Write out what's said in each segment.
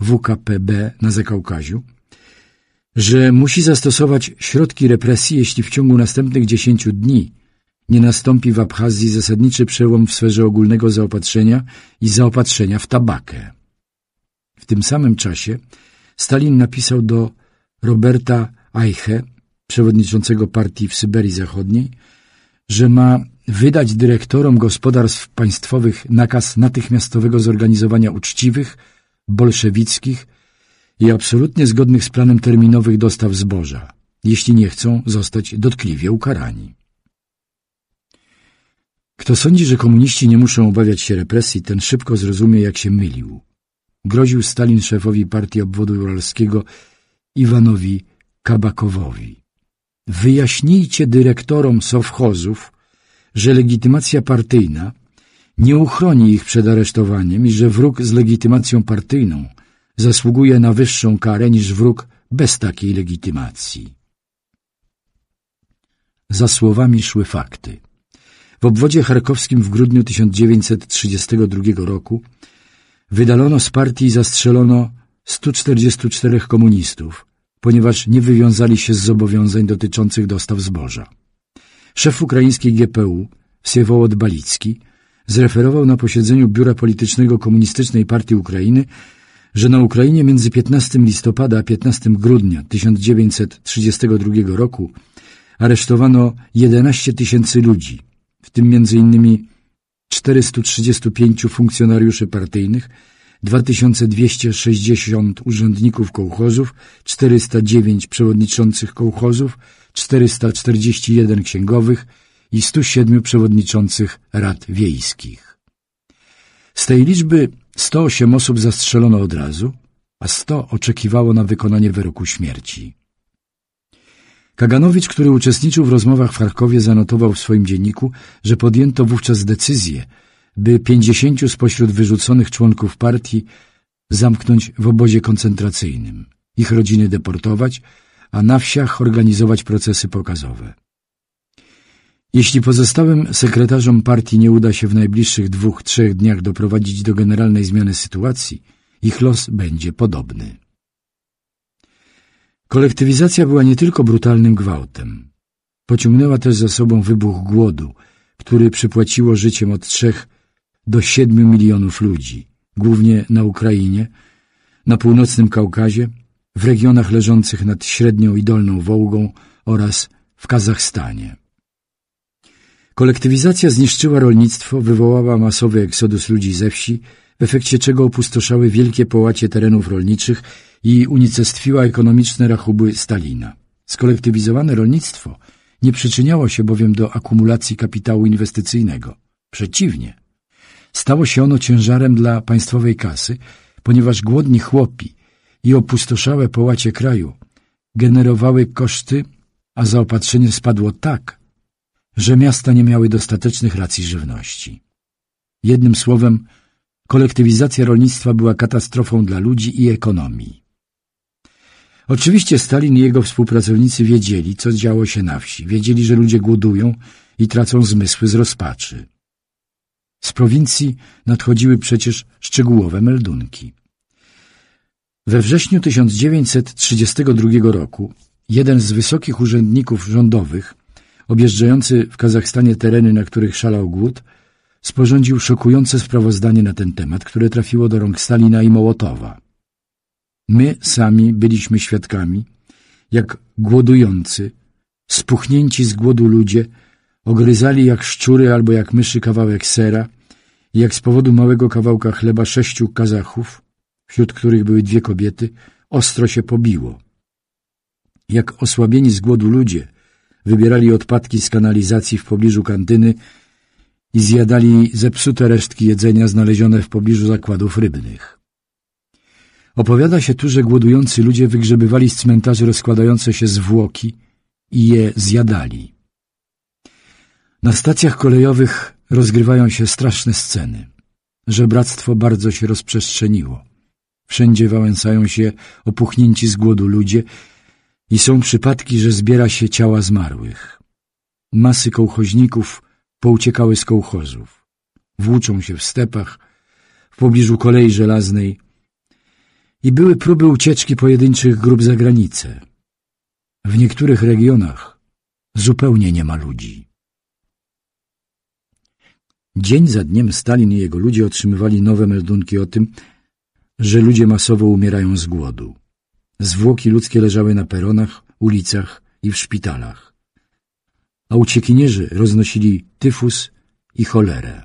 WKPB na Zakaukaziu, że musi zastosować środki represji, jeśli w ciągu następnych 10 dni nie nastąpi w Abchazji zasadniczy przełom w sferze ogólnego zaopatrzenia i zaopatrzenia w tabakę. W tym samym czasie Stalin napisał do Roberta Eiche, przewodniczącego partii w Syberii Zachodniej, że ma wydać dyrektorom gospodarstw państwowych nakaz natychmiastowego zorganizowania uczciwych, bolszewickich i absolutnie zgodnych z planem terminowych dostaw zboża, jeśli nie chcą zostać dotkliwie ukarani. Kto sądzi, że komuniści nie muszą obawiać się represji, ten szybko zrozumie, jak się mylił. Groził Stalin szefowi partii obwodu uralskiego Iwanowi Kabakowowi. Wyjaśnijcie dyrektorom sowchozów, że legitymacja partyjna nie uchroni ich przed aresztowaniem i że wróg z legitymacją partyjną zasługuje na wyższą karę niż wróg bez takiej legitymacji. Za słowami szły fakty. W obwodzie charkowskim w grudniu 1932 roku wydalono z partii i zastrzelono 144 komunistów, ponieważ nie wywiązali się z zobowiązań dotyczących dostaw zboża. Szef ukraińskiej GPU, Siewołod Balicki, zreferował na posiedzeniu Biura Politycznego Komunistycznej Partii Ukrainy, że na Ukrainie między 15 listopada a 15 grudnia 1932 roku aresztowano 11 tysięcy ludzi, w tym m.in. 435 funkcjonariuszy partyjnych, 2260 urzędników kołchozów, 409 przewodniczących kołchozów, 441 księgowych, i 107 przewodniczących rad wiejskich. Z tej liczby 108 osób zastrzelono od razu, a 100 oczekiwało na wykonanie wyroku śmierci. Kaganowicz, który uczestniczył w rozmowach w Charkowie, zanotował w swoim dzienniku, że podjęto wówczas decyzję, by 50 spośród wyrzuconych członków partii zamknąć w obozie koncentracyjnym, ich rodziny deportować, a na wsiach organizować procesy pokazowe. Jeśli pozostałym sekretarzom partii nie uda się w najbliższych dwóch, trzech dniach doprowadzić do generalnej zmiany sytuacji, ich los będzie podobny. Kolektywizacja była nie tylko brutalnym gwałtem. Pociągnęła też za sobą wybuch głodu, który przypłaciło życiem od trzech do siedmiu milionów ludzi, głównie na Ukrainie, na północnym Kaukazie, w regionach leżących nad średnią i dolną Wołgą oraz w Kazachstanie. Kolektywizacja zniszczyła rolnictwo, wywołała masowy eksodus ludzi ze wsi, w efekcie czego opustoszały wielkie połacie terenów rolniczych i unicestwiła ekonomiczne rachuby Stalina. Skolektywizowane rolnictwo nie przyczyniało się bowiem do akumulacji kapitału inwestycyjnego. Przeciwnie. Stało się ono ciężarem dla państwowej kasy, ponieważ głodni chłopi i opustoszałe połacie kraju generowały koszty, a zaopatrzenie spadło tak, że miasta nie miały dostatecznych racji żywności. Jednym słowem, kolektywizacja rolnictwa była katastrofą dla ludzi i ekonomii. Oczywiście Stalin i jego współpracownicy wiedzieli, co działo się na wsi. Wiedzieli, że ludzie głodują i tracą zmysły z rozpaczy. Z prowincji nadchodziły przecież szczegółowe meldunki. We wrześniu 1932 roku jeden z wysokich urzędników rządowych objeżdżający w Kazachstanie tereny, na których szalał głód, sporządził szokujące sprawozdanie na ten temat, które trafiło do rąk Stalina i Mołotowa. My sami byliśmy świadkami, jak głodujący, spuchnięci z głodu ludzie ogryzali jak szczury albo jak myszy kawałek sera i jak z powodu małego kawałka chleba sześciu Kazachów, wśród których były dwie kobiety, ostro się pobiło. Jak osłabieni z głodu ludzie – wybierali odpadki z kanalizacji w pobliżu kantyny i zjadali zepsute resztki jedzenia znalezione w pobliżu zakładów rybnych. Opowiada się tu, że głodujący ludzie wygrzebywali z cmentarzy rozkładające się zwłoki i je zjadali. Na stacjach kolejowych rozgrywają się straszne sceny. Żebractwo bardzo się rozprzestrzeniło. Wszędzie wałęsają się opuchnięci z głodu ludzie i są przypadki, że zbiera się ciała zmarłych. Masy kołchoźników pouciekały z kołchozów. Włóczą się w stepach, w pobliżu kolei żelaznej i były próby ucieczki pojedynczych grup za granicę. W niektórych regionach zupełnie nie ma ludzi. Dzień za dniem Stalin i jego ludzie otrzymywali nowe meldunki o tym, że ludzie masowo umierają z głodu. Zwłoki ludzkie leżały na peronach, ulicach i w szpitalach, a uciekinierzy roznosili tyfus i cholerę.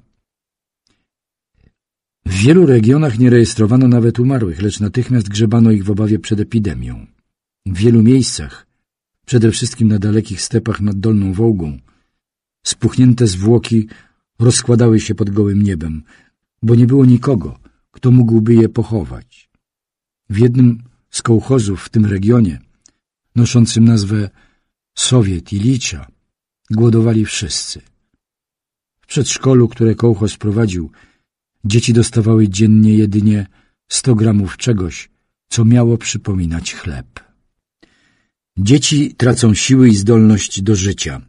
W wielu regionach nie rejestrowano nawet umarłych, lecz natychmiast grzebano ich w obawie przed epidemią. W wielu miejscach, przede wszystkim na dalekich stepach nad Dolną Wołgą, spuchnięte zwłoki rozkładały się pod gołym niebem, bo nie było nikogo, kto mógłby je pochować. W jednym z kołchozów w tym regionie, noszącym nazwę Sowiet i Licia, głodowali wszyscy. W przedszkolu, które kołchoz prowadził, dzieci dostawały dziennie jedynie 100 gramów czegoś, co miało przypominać chleb. Dzieci tracą siły i zdolność do życia,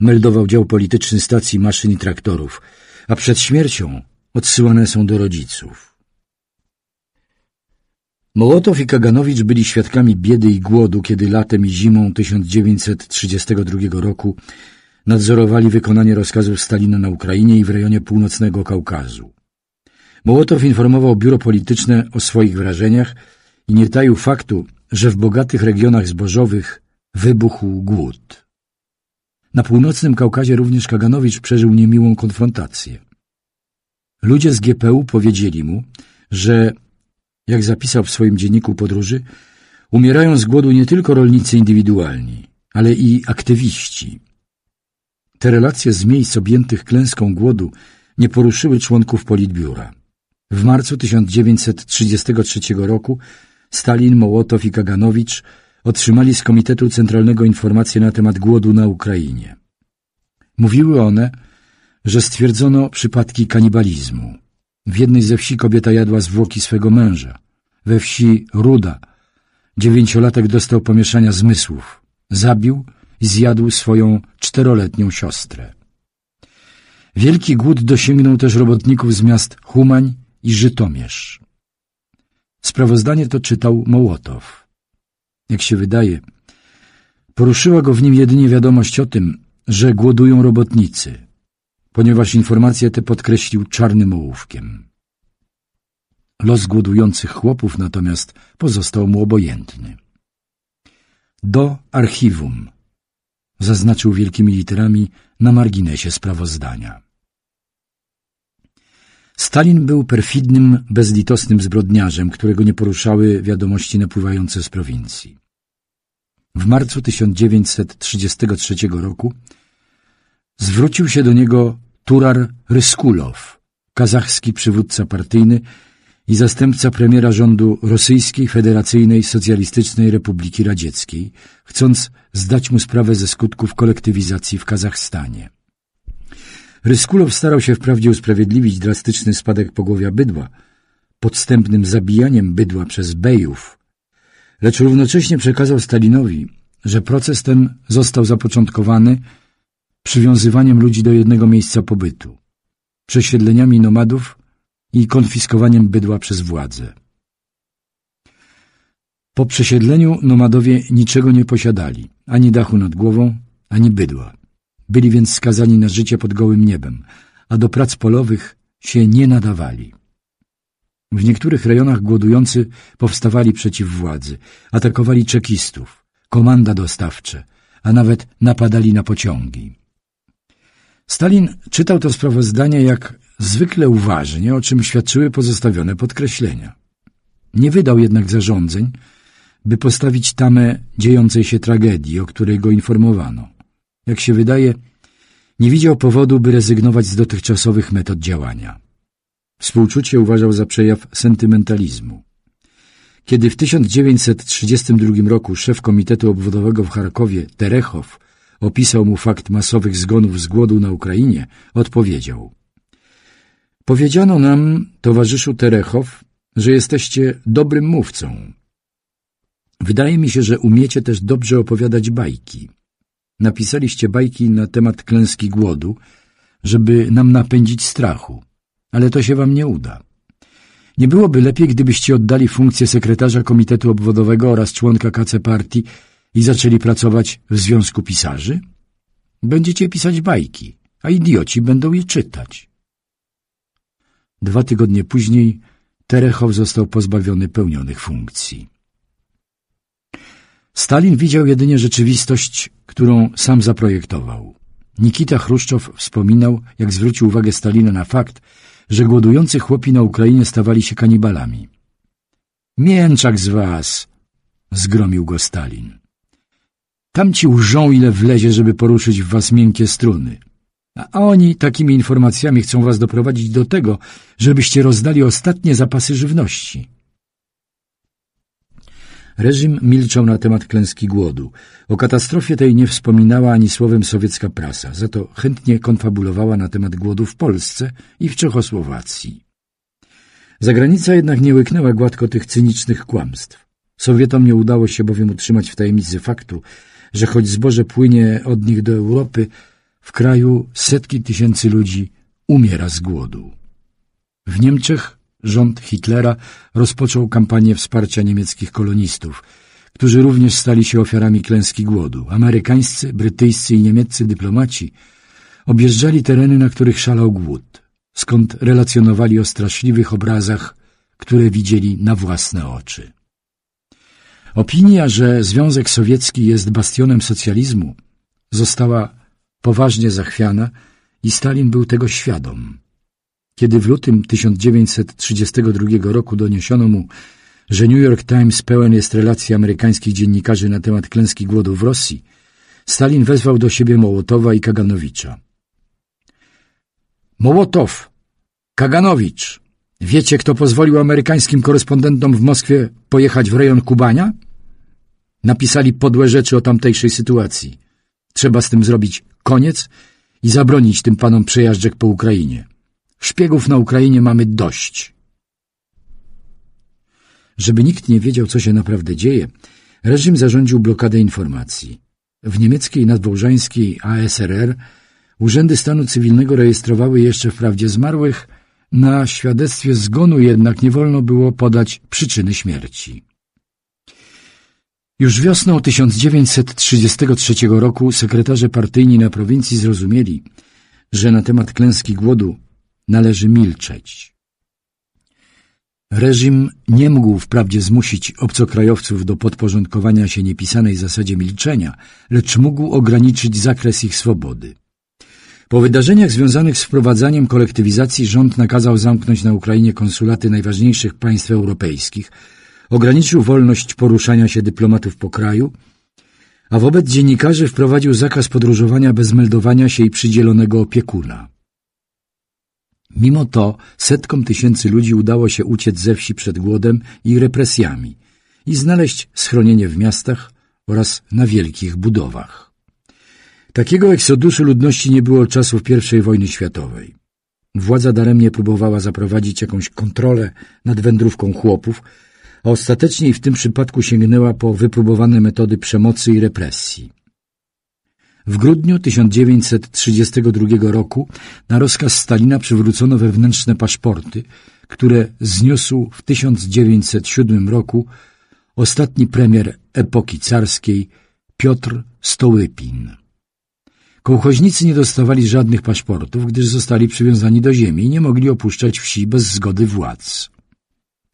meldował dział polityczny stacji maszyn i traktorów, a przed śmiercią odsyłane są do rodziców. Mołotow i Kaganowicz byli świadkami biedy i głodu, kiedy latem i zimą 1932 roku nadzorowali wykonanie rozkazów Stalina na Ukrainie i w rejonie północnego Kaukazu. Mołotow informował biuro polityczne o swoich wrażeniach i nie taił faktu, że w bogatych regionach zbożowych wybuchł głód. Na północnym Kaukazie również Kaganowicz przeżył niemiłą konfrontację. Ludzie z GPU powiedzieli mu, że jak zapisał w swoim dzienniku podróży, umierają z głodu nie tylko rolnicy indywidualni, ale i aktywiści. Te relacje z miejsc objętych klęską głodu nie poruszyły członków Politbiura. W marcu 1933 roku Stalin, Mołotow i Kaganowicz otrzymali z Komitetu Centralnego informacje na temat głodu na Ukrainie. Mówiły one, że stwierdzono przypadki kanibalizmu, w jednej ze wsi kobieta jadła zwłoki swego męża. We wsi Ruda. Dziewięciolatek dostał pomieszania zmysłów. Zabił i zjadł swoją czteroletnią siostrę. Wielki głód dosięgnął też robotników z miast Humań i Żytomierz. Sprawozdanie to czytał Mołotow. Jak się wydaje, poruszyła go w nim jedynie wiadomość o tym, że głodują robotnicy – ponieważ informacje te podkreślił czarnym ołówkiem. Los głodujących chłopów natomiast pozostał mu obojętny. Do archiwum zaznaczył wielkimi literami na marginesie sprawozdania. Stalin był perfidnym, bezlitosnym zbrodniarzem, którego nie poruszały wiadomości napływające z prowincji. W marcu 1933 roku zwrócił się do niego Turar Ryskulow, kazachski przywódca partyjny i zastępca premiera rządu Rosyjskiej Federacyjnej Socjalistycznej Republiki Radzieckiej, chcąc zdać mu sprawę ze skutków kolektywizacji w Kazachstanie. Ryskulow starał się wprawdzie usprawiedliwić drastyczny spadek pogłowia bydła, podstępnym zabijaniem bydła przez Bejów, lecz równocześnie przekazał Stalinowi, że proces ten został zapoczątkowany przywiązywaniem ludzi do jednego miejsca pobytu, przesiedleniami nomadów i konfiskowaniem bydła przez władze. Po przesiedleniu nomadowie niczego nie posiadali, ani dachu nad głową, ani bydła. Byli więc skazani na życie pod gołym niebem, a do prac polowych się nie nadawali. W niektórych rejonach głodujący powstawali przeciw władzy, atakowali czekistów, komanda dostawcze, a nawet napadali na pociągi. Stalin czytał to sprawozdanie jak zwykle uważnie, o czym świadczyły pozostawione podkreślenia. Nie wydał jednak zarządzeń, by postawić tamę dziejącej się tragedii, o której go informowano. Jak się wydaje, nie widział powodu, by rezygnować z dotychczasowych metod działania. Współczucie uważał za przejaw sentymentalizmu. Kiedy w 1932 roku szef Komitetu Obwodowego w Charkowie, Terechow, opisał mu fakt masowych zgonów z głodu na Ukrainie, odpowiedział. Powiedziano nam, towarzyszu Terechow, że jesteście dobrym mówcą. Wydaje mi się, że umiecie też dobrze opowiadać bajki. Napisaliście bajki na temat klęski głodu, żeby nam napędzić strachu, ale to się wam nie uda. Nie byłoby lepiej, gdybyście oddali funkcję sekretarza Komitetu Obwodowego oraz członka KC Partii i zaczęli pracować w Związku Pisarzy? Będziecie pisać bajki, a idioci będą je czytać. Dwa tygodnie później Terechow został pozbawiony pełnionych funkcji. Stalin widział jedynie rzeczywistość, którą sam zaprojektował. Nikita Chruszczow wspominał, jak zwrócił uwagę Stalina na fakt, że głodujący chłopi na Ukrainie stawali się kanibalami. Mięczak z was! Zgromił go Stalin ci łżą ile wlezie, żeby poruszyć w was miękkie struny. A oni takimi informacjami chcą was doprowadzić do tego, żebyście rozdali ostatnie zapasy żywności. Reżim milczał na temat klęski głodu. O katastrofie tej nie wspominała ani słowem sowiecka prasa, za to chętnie konfabulowała na temat głodu w Polsce i w Czechosłowacji. Zagranica jednak nie łyknęła gładko tych cynicznych kłamstw. Sowietom nie udało się bowiem utrzymać w tajemnicy faktu, że choć zboże płynie od nich do Europy, w kraju setki tysięcy ludzi umiera z głodu. W Niemczech rząd Hitlera rozpoczął kampanię wsparcia niemieckich kolonistów, którzy również stali się ofiarami klęski głodu. Amerykańscy, brytyjscy i niemieccy dyplomaci objeżdżali tereny, na których szalał głód, skąd relacjonowali o straszliwych obrazach, które widzieli na własne oczy. Opinia, że Związek Sowiecki jest bastionem socjalizmu, została poważnie zachwiana i Stalin był tego świadom. Kiedy w lutym 1932 roku doniesiono mu, że New York Times pełen jest relacji amerykańskich dziennikarzy na temat klęski głodu w Rosji, Stalin wezwał do siebie Mołotowa i Kaganowicza. Mołotow, Kaganowicz, Wiecie, kto pozwolił amerykańskim korespondentom w Moskwie pojechać w rejon Kubania? Napisali podłe rzeczy o tamtejszej sytuacji. Trzeba z tym zrobić koniec i zabronić tym panom przejażdżek po Ukrainie. Szpiegów na Ukrainie mamy dość. Żeby nikt nie wiedział, co się naprawdę dzieje, reżim zarządził blokadę informacji. W niemieckiej nadwołżańskiej ASRR urzędy stanu cywilnego rejestrowały jeszcze wprawdzie zmarłych, na świadectwie zgonu jednak nie wolno było podać przyczyny śmierci. Już wiosną 1933 roku sekretarze partyjni na prowincji zrozumieli, że na temat klęski głodu należy milczeć. Reżim nie mógł wprawdzie zmusić obcokrajowców do podporządkowania się niepisanej zasadzie milczenia, lecz mógł ograniczyć zakres ich swobody. Po wydarzeniach związanych z wprowadzaniem kolektywizacji rząd nakazał zamknąć na Ukrainie konsulaty najważniejszych państw europejskich, ograniczył wolność poruszania się dyplomatów po kraju, a wobec dziennikarzy wprowadził zakaz podróżowania bez meldowania się i przydzielonego opiekuna. Mimo to setkom tysięcy ludzi udało się uciec ze wsi przed głodem i represjami i znaleźć schronienie w miastach oraz na wielkich budowach. Takiego eksoduszu ludności nie było od czasów I wojny światowej. Władza daremnie próbowała zaprowadzić jakąś kontrolę nad wędrówką chłopów, a ostatecznie i w tym przypadku sięgnęła po wypróbowane metody przemocy i represji. W grudniu 1932 roku na rozkaz Stalina przywrócono wewnętrzne paszporty, które zniósł w 1907 roku ostatni premier epoki carskiej Piotr Stołypin. Kołchoźnicy nie dostawali żadnych paszportów, gdyż zostali przywiązani do ziemi i nie mogli opuszczać wsi bez zgody władz.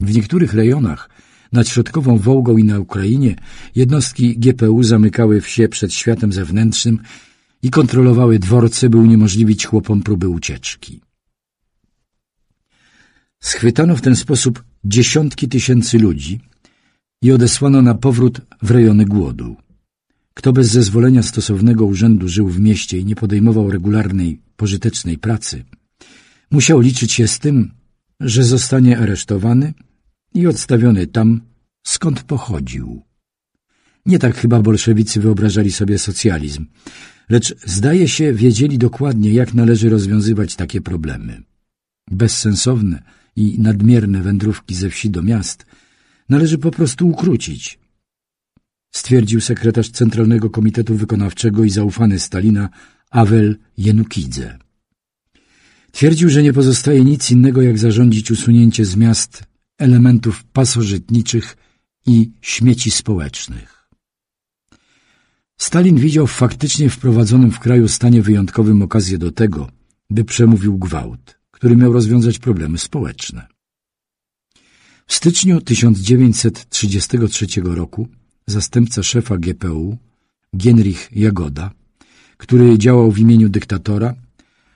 W niektórych rejonach nad środkową Wołgą i na Ukrainie jednostki GPU zamykały wsie przed światem zewnętrznym i kontrolowały dworce, by uniemożliwić chłopom próby ucieczki. Schwytano w ten sposób dziesiątki tysięcy ludzi i odesłano na powrót w rejony głodu. Kto bez zezwolenia stosownego urzędu żył w mieście i nie podejmował regularnej, pożytecznej pracy, musiał liczyć się z tym, że zostanie aresztowany i odstawiony tam, skąd pochodził. Nie tak chyba bolszewicy wyobrażali sobie socjalizm, lecz zdaje się wiedzieli dokładnie, jak należy rozwiązywać takie problemy. Bezsensowne i nadmierne wędrówki ze wsi do miast należy po prostu ukrócić – stwierdził sekretarz Centralnego Komitetu Wykonawczego i zaufany Stalina Awel Jenukidze. Twierdził, że nie pozostaje nic innego jak zarządzić usunięcie z miast elementów pasożytniczych i śmieci społecznych. Stalin widział w faktycznie wprowadzonym w kraju stanie wyjątkowym okazję do tego, by przemówił gwałt, który miał rozwiązać problemy społeczne. W styczniu 1933 roku zastępca szefa GPU, Genrich Jagoda, który działał w imieniu dyktatora,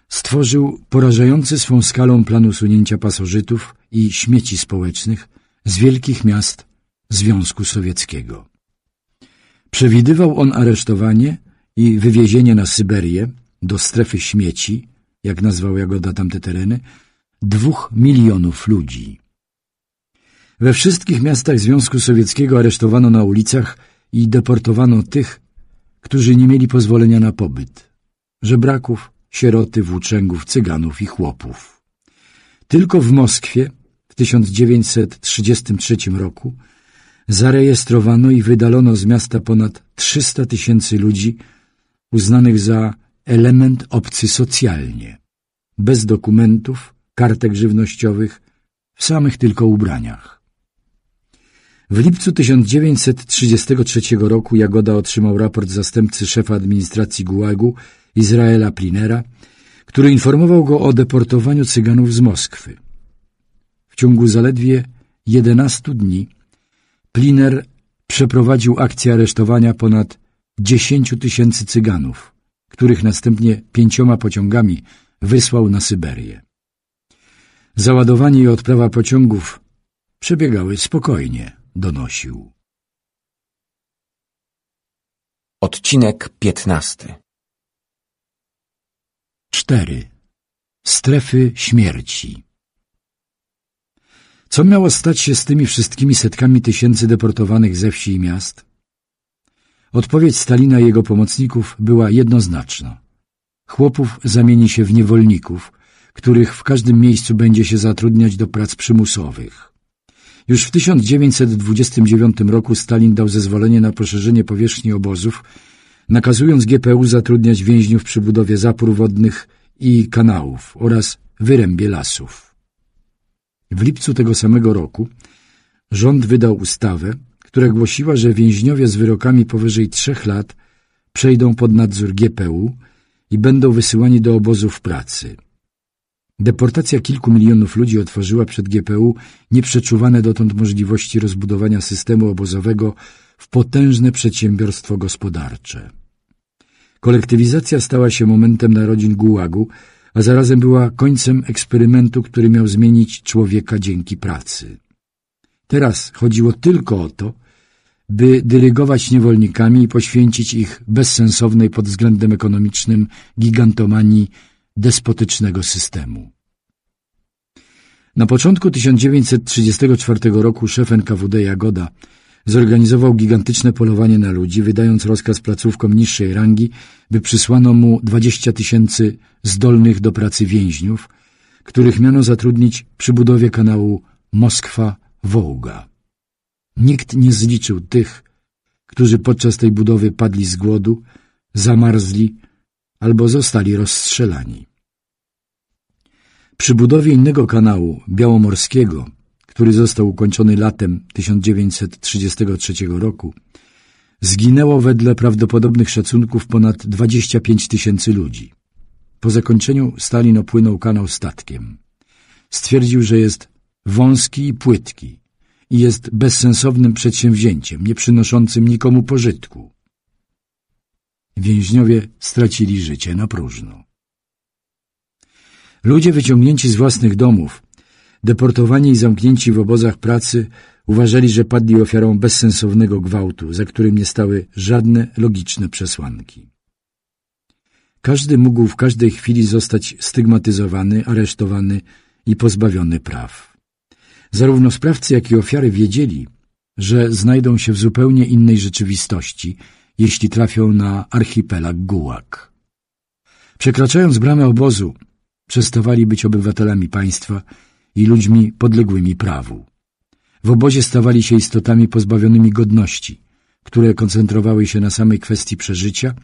stworzył porażający swą skalą plan usunięcia pasożytów i śmieci społecznych z wielkich miast Związku Sowieckiego. Przewidywał on aresztowanie i wywiezienie na Syberię, do strefy śmieci, jak nazwał Jagoda tamte tereny, dwóch milionów ludzi. We wszystkich miastach Związku Sowieckiego aresztowano na ulicach i deportowano tych, którzy nie mieli pozwolenia na pobyt. Żebraków, sieroty, włóczęgów, cyganów i chłopów. Tylko w Moskwie w 1933 roku zarejestrowano i wydalono z miasta ponad 300 tysięcy ludzi uznanych za element obcy socjalnie, bez dokumentów, kartek żywnościowych, w samych tylko ubraniach. W lipcu 1933 roku Jagoda otrzymał raport zastępcy szefa administracji Gułagu Izraela Plinera, który informował go o deportowaniu Cyganów z Moskwy. W ciągu zaledwie 11 dni Pliner przeprowadził akcję aresztowania ponad 10 tysięcy Cyganów, których następnie pięcioma pociągami wysłał na Syberię. Załadowanie i odprawa pociągów przebiegały spokojnie donosił. Odcinek piętnasty Cztery. Strefy śmierci Co miało stać się z tymi wszystkimi setkami tysięcy deportowanych ze wsi i miast? Odpowiedź Stalina i jego pomocników była jednoznaczna. Chłopów zamieni się w niewolników, których w każdym miejscu będzie się zatrudniać do prac przymusowych. Już w 1929 roku Stalin dał zezwolenie na poszerzenie powierzchni obozów, nakazując GPU zatrudniać więźniów przy budowie zapór wodnych i kanałów oraz wyrębie lasów. W lipcu tego samego roku rząd wydał ustawę, która głosiła, że więźniowie z wyrokami powyżej trzech lat przejdą pod nadzór GPU i będą wysyłani do obozów pracy – Deportacja kilku milionów ludzi otworzyła przed GPU nieprzeczuwane dotąd możliwości rozbudowania systemu obozowego w potężne przedsiębiorstwo gospodarcze. Kolektywizacja stała się momentem narodzin Gułagu, a zarazem była końcem eksperymentu, który miał zmienić człowieka dzięki pracy. Teraz chodziło tylko o to, by dyrygować niewolnikami i poświęcić ich bezsensownej pod względem ekonomicznym gigantomanii despotycznego systemu. Na początku 1934 roku szef NKWD Jagoda zorganizował gigantyczne polowanie na ludzi, wydając rozkaz placówkom niższej rangi, by przysłano mu 20 tysięcy zdolnych do pracy więźniów, których miano zatrudnić przy budowie kanału Moskwa-Wołga. Nikt nie zliczył tych, którzy podczas tej budowy padli z głodu, zamarzli albo zostali rozstrzelani. Przy budowie innego kanału, białomorskiego, który został ukończony latem 1933 roku, zginęło wedle prawdopodobnych szacunków ponad 25 tysięcy ludzi. Po zakończeniu Stalin opłynął kanał statkiem. Stwierdził, że jest wąski i płytki i jest bezsensownym przedsięwzięciem, nie przynoszącym nikomu pożytku. Więźniowie stracili życie na próżno. Ludzie wyciągnięci z własnych domów, deportowani i zamknięci w obozach pracy, uważali, że padli ofiarą bezsensownego gwałtu, za którym nie stały żadne logiczne przesłanki. Każdy mógł w każdej chwili zostać stygmatyzowany, aresztowany i pozbawiony praw. Zarówno sprawcy, jak i ofiary wiedzieli, że znajdą się w zupełnie innej rzeczywistości, jeśli trafią na archipelag Gułak. Przekraczając bramę obozu, przestawali być obywatelami państwa i ludźmi podległymi prawu. W obozie stawali się istotami pozbawionymi godności, które koncentrowały się na samej kwestii przeżycia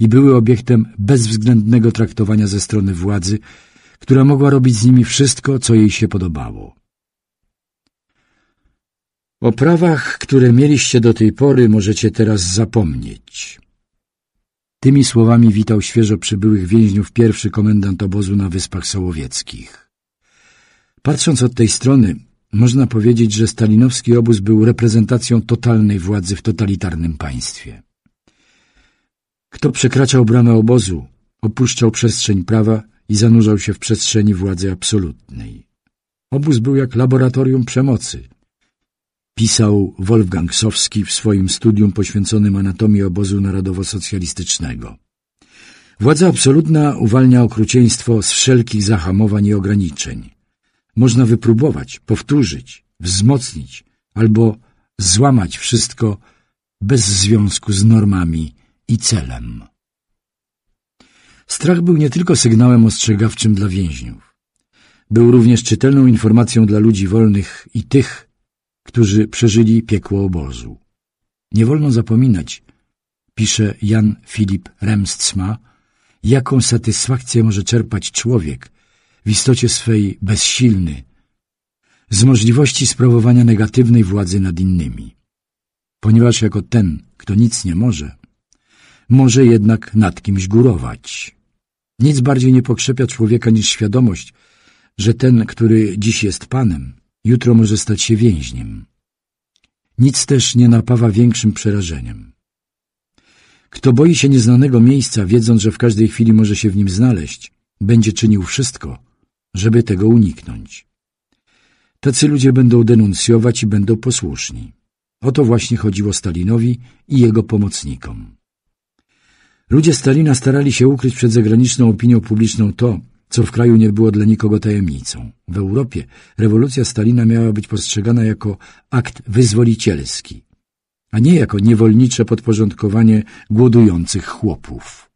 i były obiektem bezwzględnego traktowania ze strony władzy, która mogła robić z nimi wszystko, co jej się podobało. O prawach, które mieliście do tej pory, możecie teraz zapomnieć. Tymi słowami witał świeżo przybyłych więźniów pierwszy komendant obozu na Wyspach Sołowieckich. Patrząc od tej strony, można powiedzieć, że stalinowski obóz był reprezentacją totalnej władzy w totalitarnym państwie. Kto przekraczał bramę obozu, opuszczał przestrzeń prawa i zanurzał się w przestrzeni władzy absolutnej. Obóz był jak laboratorium przemocy, pisał Wolfgang Sowski w swoim studium poświęconym anatomii obozu narodowo-socjalistycznego. Władza absolutna uwalnia okrucieństwo z wszelkich zahamowań i ograniczeń. Można wypróbować, powtórzyć, wzmocnić albo złamać wszystko bez związku z normami i celem. Strach był nie tylko sygnałem ostrzegawczym dla więźniów. Był również czytelną informacją dla ludzi wolnych i tych, którzy przeżyli piekło obozu. Nie wolno zapominać, pisze Jan Filip Remstsma, jaką satysfakcję może czerpać człowiek, w istocie swej bezsilny, z możliwości sprawowania negatywnej władzy nad innymi. Ponieważ jako ten, kto nic nie może, może jednak nad kimś górować. Nic bardziej nie pokrzepia człowieka niż świadomość, że ten, który dziś jest panem, jutro może stać się więźniem. Nic też nie napawa większym przerażeniem. Kto boi się nieznanego miejsca, wiedząc, że w każdej chwili może się w nim znaleźć, będzie czynił wszystko, żeby tego uniknąć. Tacy ludzie będą denuncjować i będą posłuszni. O to właśnie chodziło Stalinowi i jego pomocnikom. Ludzie Stalina starali się ukryć przed zagraniczną opinią publiczną to, co w kraju nie było dla nikogo tajemnicą. W Europie rewolucja Stalina miała być postrzegana jako akt wyzwolicielski, a nie jako niewolnicze podporządkowanie głodujących chłopów.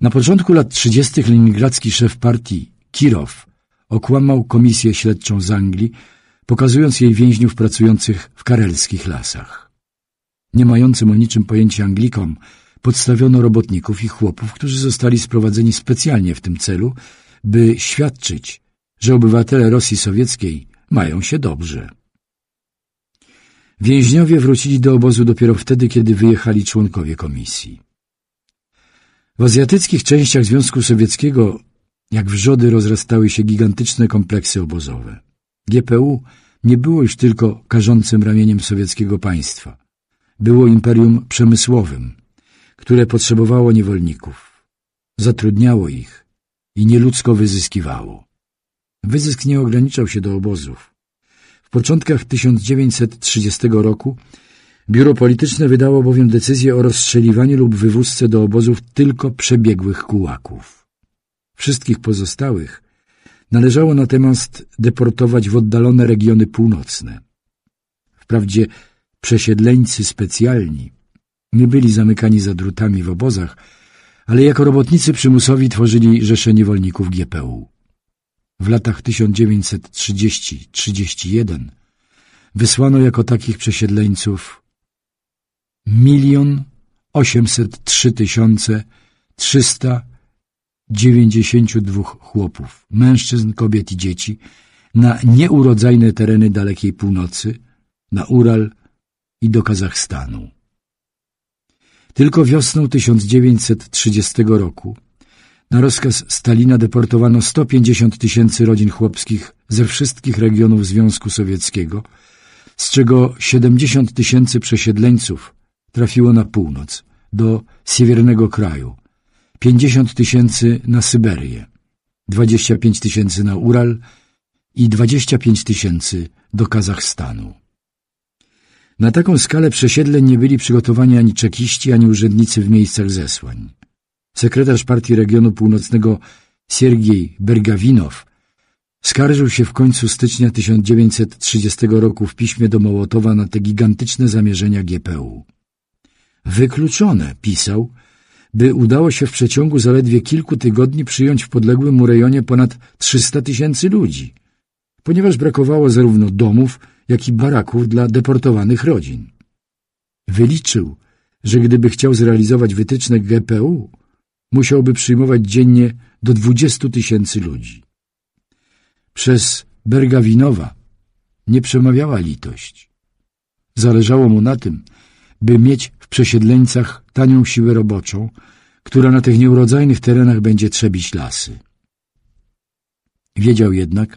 Na początku lat 30. leningradzki szef partii Kirow okłamał komisję śledczą z Anglii, pokazując jej więźniów pracujących w karelskich lasach. Nie mającym o niczym pojęcia Anglikom, podstawiono robotników i chłopów, którzy zostali sprowadzeni specjalnie w tym celu, by świadczyć, że obywatele Rosji Sowieckiej mają się dobrze. Więźniowie wrócili do obozu dopiero wtedy, kiedy wyjechali członkowie komisji. W azjatyckich częściach Związku Sowieckiego jak wrzody rozrastały się gigantyczne kompleksy obozowe. GPU nie było już tylko karzącym ramieniem sowieckiego państwa. Było imperium przemysłowym, które potrzebowało niewolników, zatrudniało ich i nieludzko wyzyskiwało. Wyzysk nie ograniczał się do obozów. W początkach 1930 roku biuro polityczne wydało bowiem decyzję o rozstrzeliwaniu lub wywózce do obozów tylko przebiegłych kułaków. Wszystkich pozostałych należało natomiast deportować w oddalone regiony północne. Wprawdzie przesiedleńcy specjalni nie byli zamykani za drutami w obozach, ale jako robotnicy przymusowi tworzyli Rzeszę Niewolników GPU. W latach 1930-31 wysłano jako takich przesiedleńców 1 803 392 chłopów, mężczyzn, kobiet i dzieci na nieurodzajne tereny dalekiej północy, na Ural i do Kazachstanu. Tylko wiosną 1930 roku na rozkaz Stalina deportowano 150 tysięcy rodzin chłopskich ze wszystkich regionów Związku Sowieckiego, z czego 70 tysięcy przesiedleńców trafiło na północ, do Siewiernego Kraju, 50 tysięcy na Syberię, 25 tysięcy na Ural i 25 tysięcy do Kazachstanu. Na taką skalę przesiedleń nie byli przygotowani ani czekiści, ani urzędnicy w miejscach zesłań. Sekretarz Partii Regionu Północnego Siergiej Bergawinow skarżył się w końcu stycznia 1930 roku w piśmie do Mołotowa na te gigantyczne zamierzenia GPU. Wykluczone, pisał, by udało się w przeciągu zaledwie kilku tygodni przyjąć w podległym mu rejonie ponad 300 tysięcy ludzi, ponieważ brakowało zarówno domów, jak i baraków dla deportowanych rodzin. Wyliczył, że gdyby chciał zrealizować wytyczne GPU, musiałby przyjmować dziennie do 20 tysięcy ludzi. Przez Bergawinowa nie przemawiała litość. Zależało mu na tym, by mieć w przesiedleńcach tanią siłę roboczą, która na tych nieurodzajnych terenach będzie trzebić lasy. Wiedział jednak,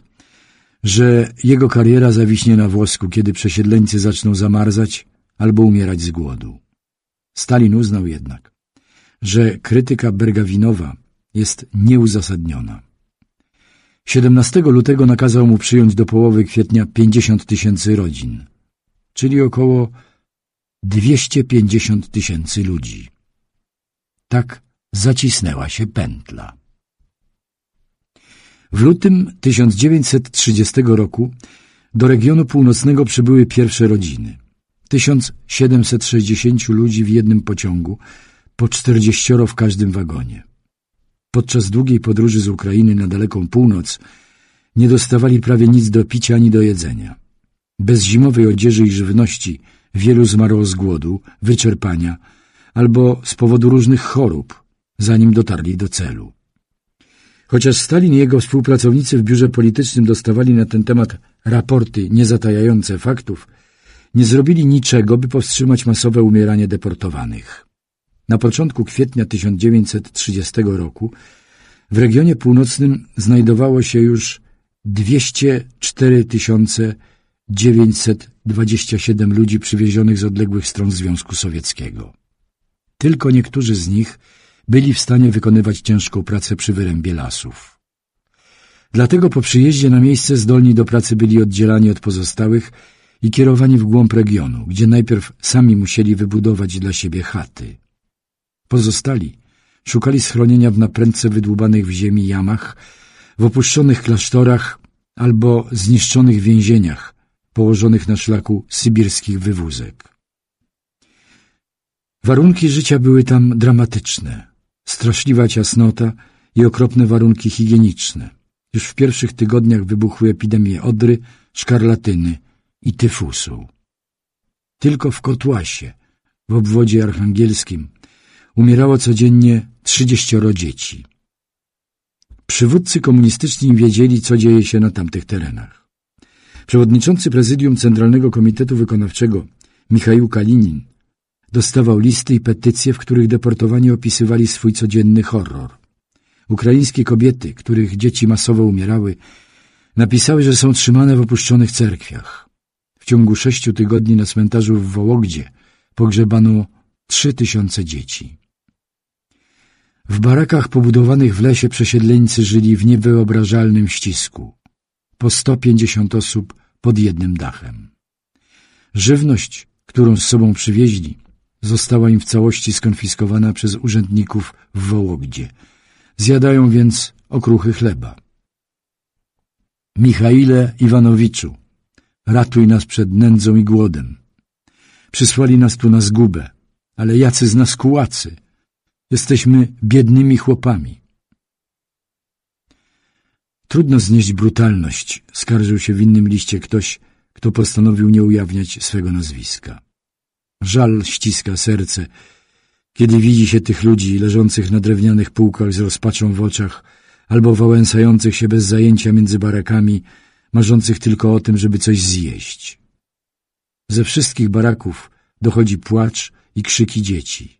że jego kariera zawiśnie na włosku, kiedy przesiedleńcy zaczną zamarzać albo umierać z głodu. Stalin uznał jednak, że krytyka Bergawinowa jest nieuzasadniona. 17 lutego nakazał mu przyjąć do połowy kwietnia 50 tysięcy rodzin, czyli około 250 tysięcy ludzi. Tak zacisnęła się pętla. W lutym 1930 roku do regionu północnego przybyły pierwsze rodziny. 1760 ludzi w jednym pociągu, po 40 w każdym wagonie. Podczas długiej podróży z Ukrainy na daleką północ nie dostawali prawie nic do picia ani do jedzenia. Bez zimowej odzieży i żywności wielu zmarło z głodu, wyczerpania albo z powodu różnych chorób, zanim dotarli do celu. Chociaż Stalin i jego współpracownicy w biurze politycznym dostawali na ten temat raporty niezatajające faktów, nie zrobili niczego, by powstrzymać masowe umieranie deportowanych. Na początku kwietnia 1930 roku w regionie północnym znajdowało się już 204 927 ludzi przywiezionych z odległych stron Związku Sowieckiego. Tylko niektórzy z nich byli w stanie wykonywać ciężką pracę przy wyrębie lasów. Dlatego po przyjeździe na miejsce zdolni do pracy byli oddzielani od pozostałych i kierowani w głąb regionu, gdzie najpierw sami musieli wybudować dla siebie chaty. Pozostali szukali schronienia w naprędce wydłubanych w ziemi jamach, w opuszczonych klasztorach albo zniszczonych więzieniach położonych na szlaku sybirskich wywózek. Warunki życia były tam dramatyczne straszliwa ciasnota i okropne warunki higieniczne. Już w pierwszych tygodniach wybuchły epidemie odry, szkarlatyny i tyfusu. Tylko w Kotłasie, w obwodzie archangelskim, umierało codziennie trzydzieścioro dzieci. Przywódcy komunistyczni wiedzieli, co dzieje się na tamtych terenach. Przewodniczący Prezydium Centralnego Komitetu Wykonawczego Michał Kalinin dostawał listy i petycje, w których deportowani opisywali swój codzienny horror. Ukraińskie kobiety, których dzieci masowo umierały, napisały, że są trzymane w opuszczonych cerkwiach. W ciągu sześciu tygodni na cmentarzu w Wołogdzie pogrzebano trzy tysiące dzieci. W barakach pobudowanych w lesie przesiedleńcy żyli w niewyobrażalnym ścisku. Po 150 osób pod jednym dachem. Żywność, którą z sobą przywieźli, została im w całości skonfiskowana przez urzędników w Wołogdzie. Zjadają więc okruchy chleba. Michaile Iwanowiczu, ratuj nas przed nędzą i głodem. Przysłali nas tu na zgubę, ale jacy z nas kułacy? Jesteśmy biednymi chłopami. Trudno znieść brutalność, skarżył się w innym liście ktoś, kto postanowił nie ujawniać swego nazwiska. Żal ściska serce, kiedy widzi się tych ludzi leżących na drewnianych półkach z rozpaczą w oczach albo wałęsających się bez zajęcia między barakami, marzących tylko o tym, żeby coś zjeść. Ze wszystkich baraków dochodzi płacz i krzyki dzieci.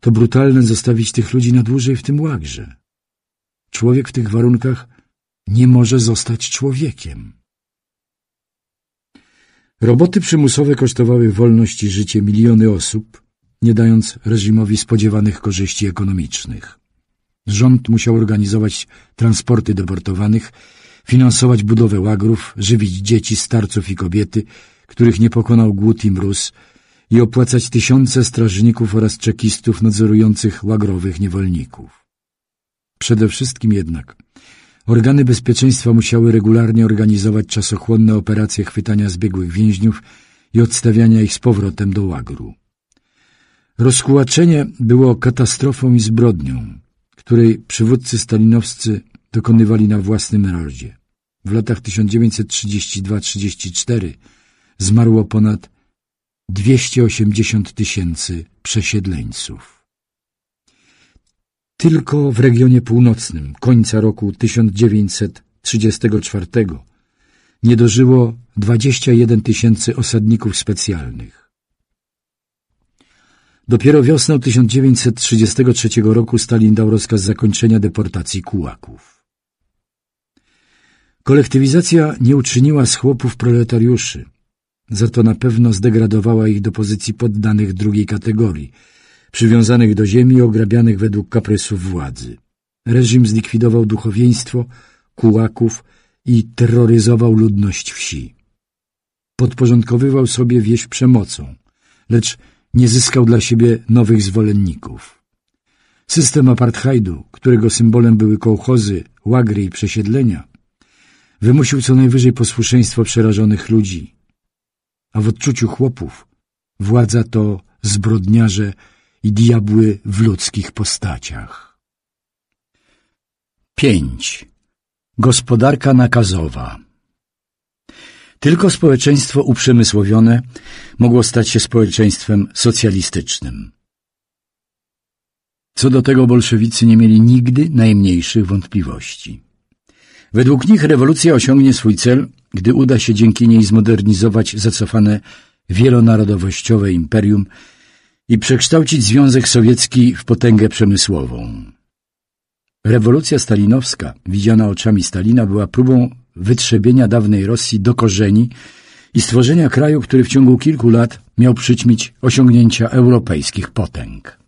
To brutalne zostawić tych ludzi na dłużej w tym łagrze. Człowiek w tych warunkach nie może zostać człowiekiem. Roboty przymusowe kosztowały wolność i życie miliony osób, nie dając reżimowi spodziewanych korzyści ekonomicznych. Rząd musiał organizować transporty deportowanych, finansować budowę łagrów, żywić dzieci, starców i kobiety, których nie pokonał głód i mróz, i opłacać tysiące strażników oraz czekistów nadzorujących łagrowych niewolników. Przede wszystkim jednak Organy bezpieczeństwa musiały regularnie organizować czasochłonne operacje chwytania zbiegłych więźniów i odstawiania ich z powrotem do łagru. Rozkułaczenie było katastrofą i zbrodnią, której przywódcy stalinowscy dokonywali na własnym narodzie. W latach 1932-34 zmarło ponad 280 tysięcy przesiedleńców. Tylko w regionie północnym końca roku 1934 nie dożyło 21 tysięcy osadników specjalnych. Dopiero wiosną 1933 roku Stalin dał rozkaz zakończenia deportacji kułaków. Kolektywizacja nie uczyniła z chłopów proletariuszy, za to na pewno zdegradowała ich do pozycji poddanych drugiej kategorii – przywiązanych do ziemi ograbianych według kaprysów władzy. Reżim zlikwidował duchowieństwo, kułaków i terroryzował ludność wsi. Podporządkowywał sobie wieś przemocą, lecz nie zyskał dla siebie nowych zwolenników. System apartheidu, którego symbolem były kołchozy, łagry i przesiedlenia, wymusił co najwyżej posłuszeństwo przerażonych ludzi, a w odczuciu chłopów władza to zbrodniarze i diabły w ludzkich postaciach. 5. Gospodarka nakazowa Tylko społeczeństwo uprzemysłowione mogło stać się społeczeństwem socjalistycznym. Co do tego bolszewicy nie mieli nigdy najmniejszych wątpliwości. Według nich rewolucja osiągnie swój cel, gdy uda się dzięki niej zmodernizować zacofane wielonarodowościowe imperium i przekształcić Związek Sowiecki w potęgę przemysłową. Rewolucja stalinowska, widziana oczami Stalina, była próbą wytrzebienia dawnej Rosji do korzeni i stworzenia kraju, który w ciągu kilku lat miał przyćmić osiągnięcia europejskich potęg.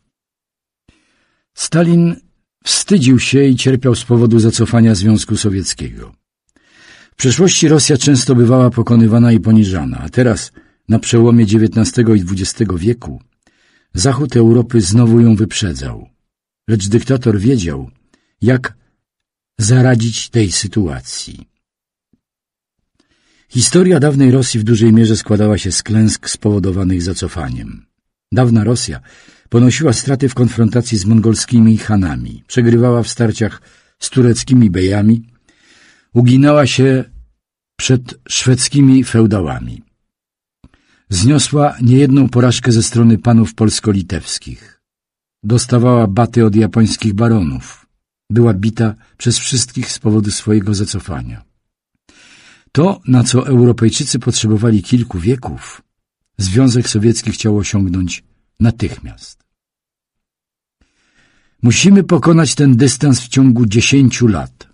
Stalin wstydził się i cierpiał z powodu zacofania Związku Sowieckiego. W przeszłości Rosja często bywała pokonywana i poniżana, a teraz, na przełomie XIX i XX wieku, Zachód Europy znowu ją wyprzedzał. Lecz dyktator wiedział, jak zaradzić tej sytuacji. Historia dawnej Rosji w dużej mierze składała się z klęsk spowodowanych zacofaniem. Dawna Rosja ponosiła straty w konfrontacji z mongolskimi Hanami, przegrywała w starciach z tureckimi bejami, uginała się przed szwedzkimi feudałami zniosła niejedną porażkę ze strony panów polsko-litewskich. Dostawała baty od japońskich baronów. Była bita przez wszystkich z powodu swojego zacofania. To, na co Europejczycy potrzebowali kilku wieków, Związek Sowiecki chciał osiągnąć natychmiast. Musimy pokonać ten dystans w ciągu dziesięciu lat.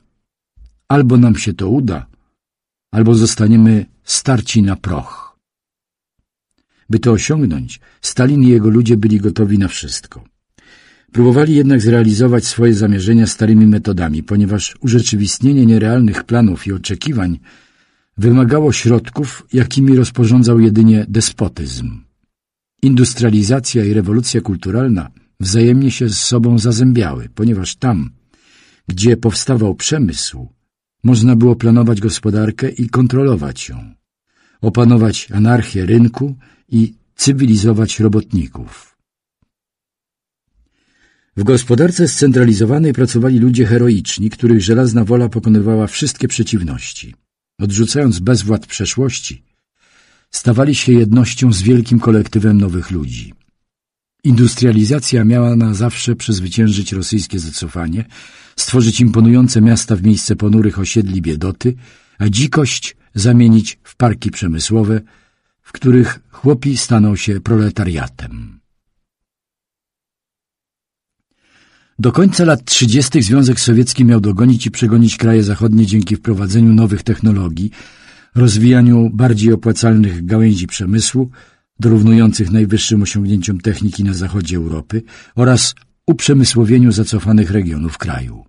Albo nam się to uda, albo zostaniemy starci na proch. By to osiągnąć, Stalin i jego ludzie byli gotowi na wszystko. Próbowali jednak zrealizować swoje zamierzenia starymi metodami, ponieważ urzeczywistnienie nierealnych planów i oczekiwań wymagało środków, jakimi rozporządzał jedynie despotyzm. Industrializacja i rewolucja kulturalna wzajemnie się z sobą zazębiały, ponieważ tam, gdzie powstawał przemysł, można było planować gospodarkę i kontrolować ją opanować anarchię rynku i cywilizować robotników. W gospodarce scentralizowanej pracowali ludzie heroiczni, których żelazna wola pokonywała wszystkie przeciwności. Odrzucając bezwład przeszłości, stawali się jednością z wielkim kolektywem nowych ludzi. Industrializacja miała na zawsze przezwyciężyć rosyjskie zacofanie, stworzyć imponujące miasta w miejsce ponurych osiedli biedoty, a dzikość zamienić w parki przemysłowe, w których chłopi staną się proletariatem. Do końca lat 30. Związek Sowiecki miał dogonić i przegonić kraje zachodnie dzięki wprowadzeniu nowych technologii, rozwijaniu bardziej opłacalnych gałęzi przemysłu, dorównujących najwyższym osiągnięciom techniki na zachodzie Europy oraz uprzemysłowieniu zacofanych regionów kraju.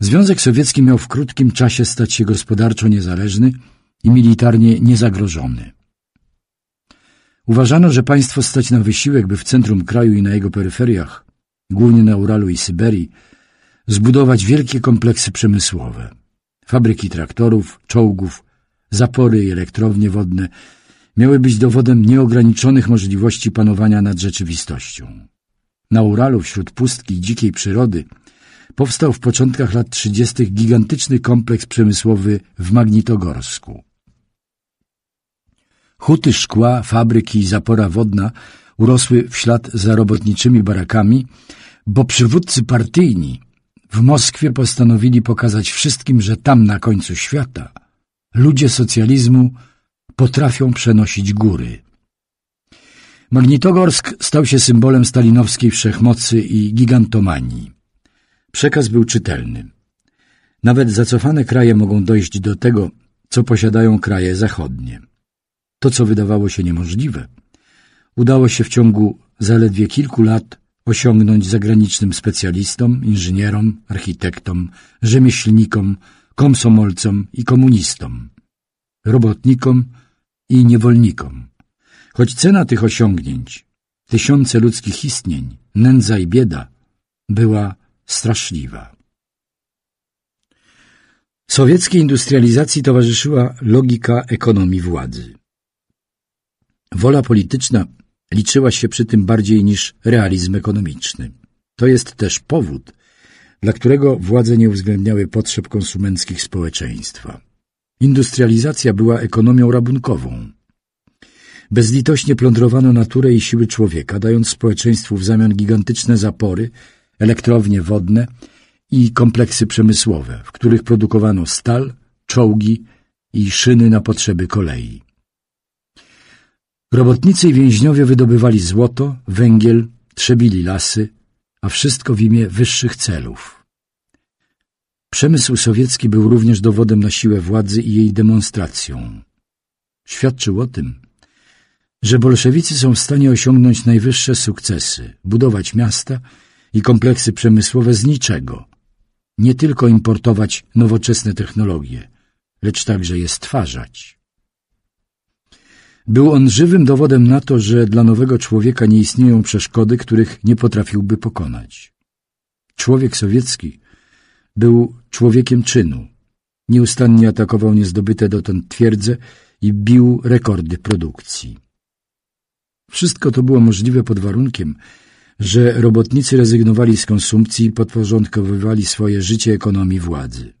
Związek Sowiecki miał w krótkim czasie stać się gospodarczo niezależny i militarnie niezagrożony. Uważano, że państwo stać na wysiłek, by w centrum kraju i na jego peryferiach, głównie na Uralu i Syberii, zbudować wielkie kompleksy przemysłowe. Fabryki traktorów, czołgów, zapory i elektrownie wodne miały być dowodem nieograniczonych możliwości panowania nad rzeczywistością. Na Uralu, wśród pustki i dzikiej przyrody – powstał w początkach lat 30. gigantyczny kompleks przemysłowy w Magnitogorsku. Huty szkła, fabryki i zapora wodna urosły w ślad za robotniczymi barakami, bo przywódcy partyjni w Moskwie postanowili pokazać wszystkim, że tam na końcu świata ludzie socjalizmu potrafią przenosić góry. Magnitogorsk stał się symbolem stalinowskiej wszechmocy i gigantomanii. Przekaz był czytelny. Nawet zacofane kraje mogą dojść do tego, co posiadają kraje zachodnie. To, co wydawało się niemożliwe, udało się w ciągu zaledwie kilku lat osiągnąć zagranicznym specjalistom, inżynierom, architektom, rzemieślnikom, komsomolcom i komunistom, robotnikom i niewolnikom. Choć cena tych osiągnięć, tysiące ludzkich istnień, nędza i bieda była straszliwa. Sowieckiej industrializacji towarzyszyła logika ekonomii władzy. Wola polityczna liczyła się przy tym bardziej niż realizm ekonomiczny. To jest też powód, dla którego władze nie uwzględniały potrzeb konsumenckich społeczeństwa. Industrializacja była ekonomią rabunkową. Bezlitośnie plądrowano naturę i siły człowieka, dając społeczeństwu w zamian gigantyczne zapory elektrownie wodne i kompleksy przemysłowe, w których produkowano stal, czołgi i szyny na potrzeby kolei. Robotnicy i więźniowie wydobywali złoto, węgiel, trzebili lasy, a wszystko w imię wyższych celów. Przemysł sowiecki był również dowodem na siłę władzy i jej demonstracją. Świadczył o tym, że bolszewicy są w stanie osiągnąć najwyższe sukcesy, budować miasta i kompleksy przemysłowe z niczego. Nie tylko importować nowoczesne technologie, lecz także je stwarzać. Był on żywym dowodem na to, że dla nowego człowieka nie istnieją przeszkody, których nie potrafiłby pokonać. Człowiek sowiecki był człowiekiem czynu. Nieustannie atakował niezdobyte dotąd twierdze i bił rekordy produkcji. Wszystko to było możliwe pod warunkiem, że robotnicy rezygnowali z konsumpcji i podporządkowywali swoje życie ekonomii władzy.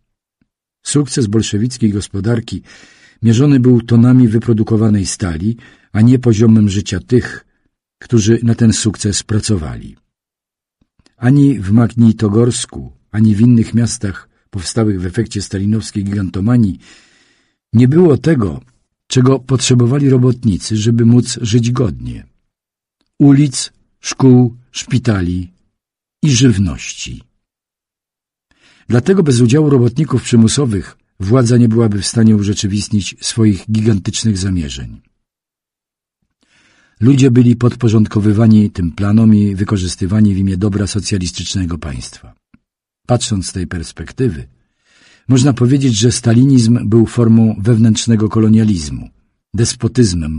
Sukces bolszewickiej gospodarki mierzony był tonami wyprodukowanej stali, a nie poziomem życia tych, którzy na ten sukces pracowali. Ani w Magnitogorsku, ani w innych miastach powstałych w efekcie stalinowskiej gigantomanii nie było tego, czego potrzebowali robotnicy, żeby móc żyć godnie. Ulic szkół, szpitali i żywności. Dlatego bez udziału robotników przymusowych władza nie byłaby w stanie urzeczywistnić swoich gigantycznych zamierzeń. Ludzie byli podporządkowywani tym planom i wykorzystywani w imię dobra socjalistycznego państwa. Patrząc z tej perspektywy, można powiedzieć, że stalinizm był formą wewnętrznego kolonializmu, despotyzmem,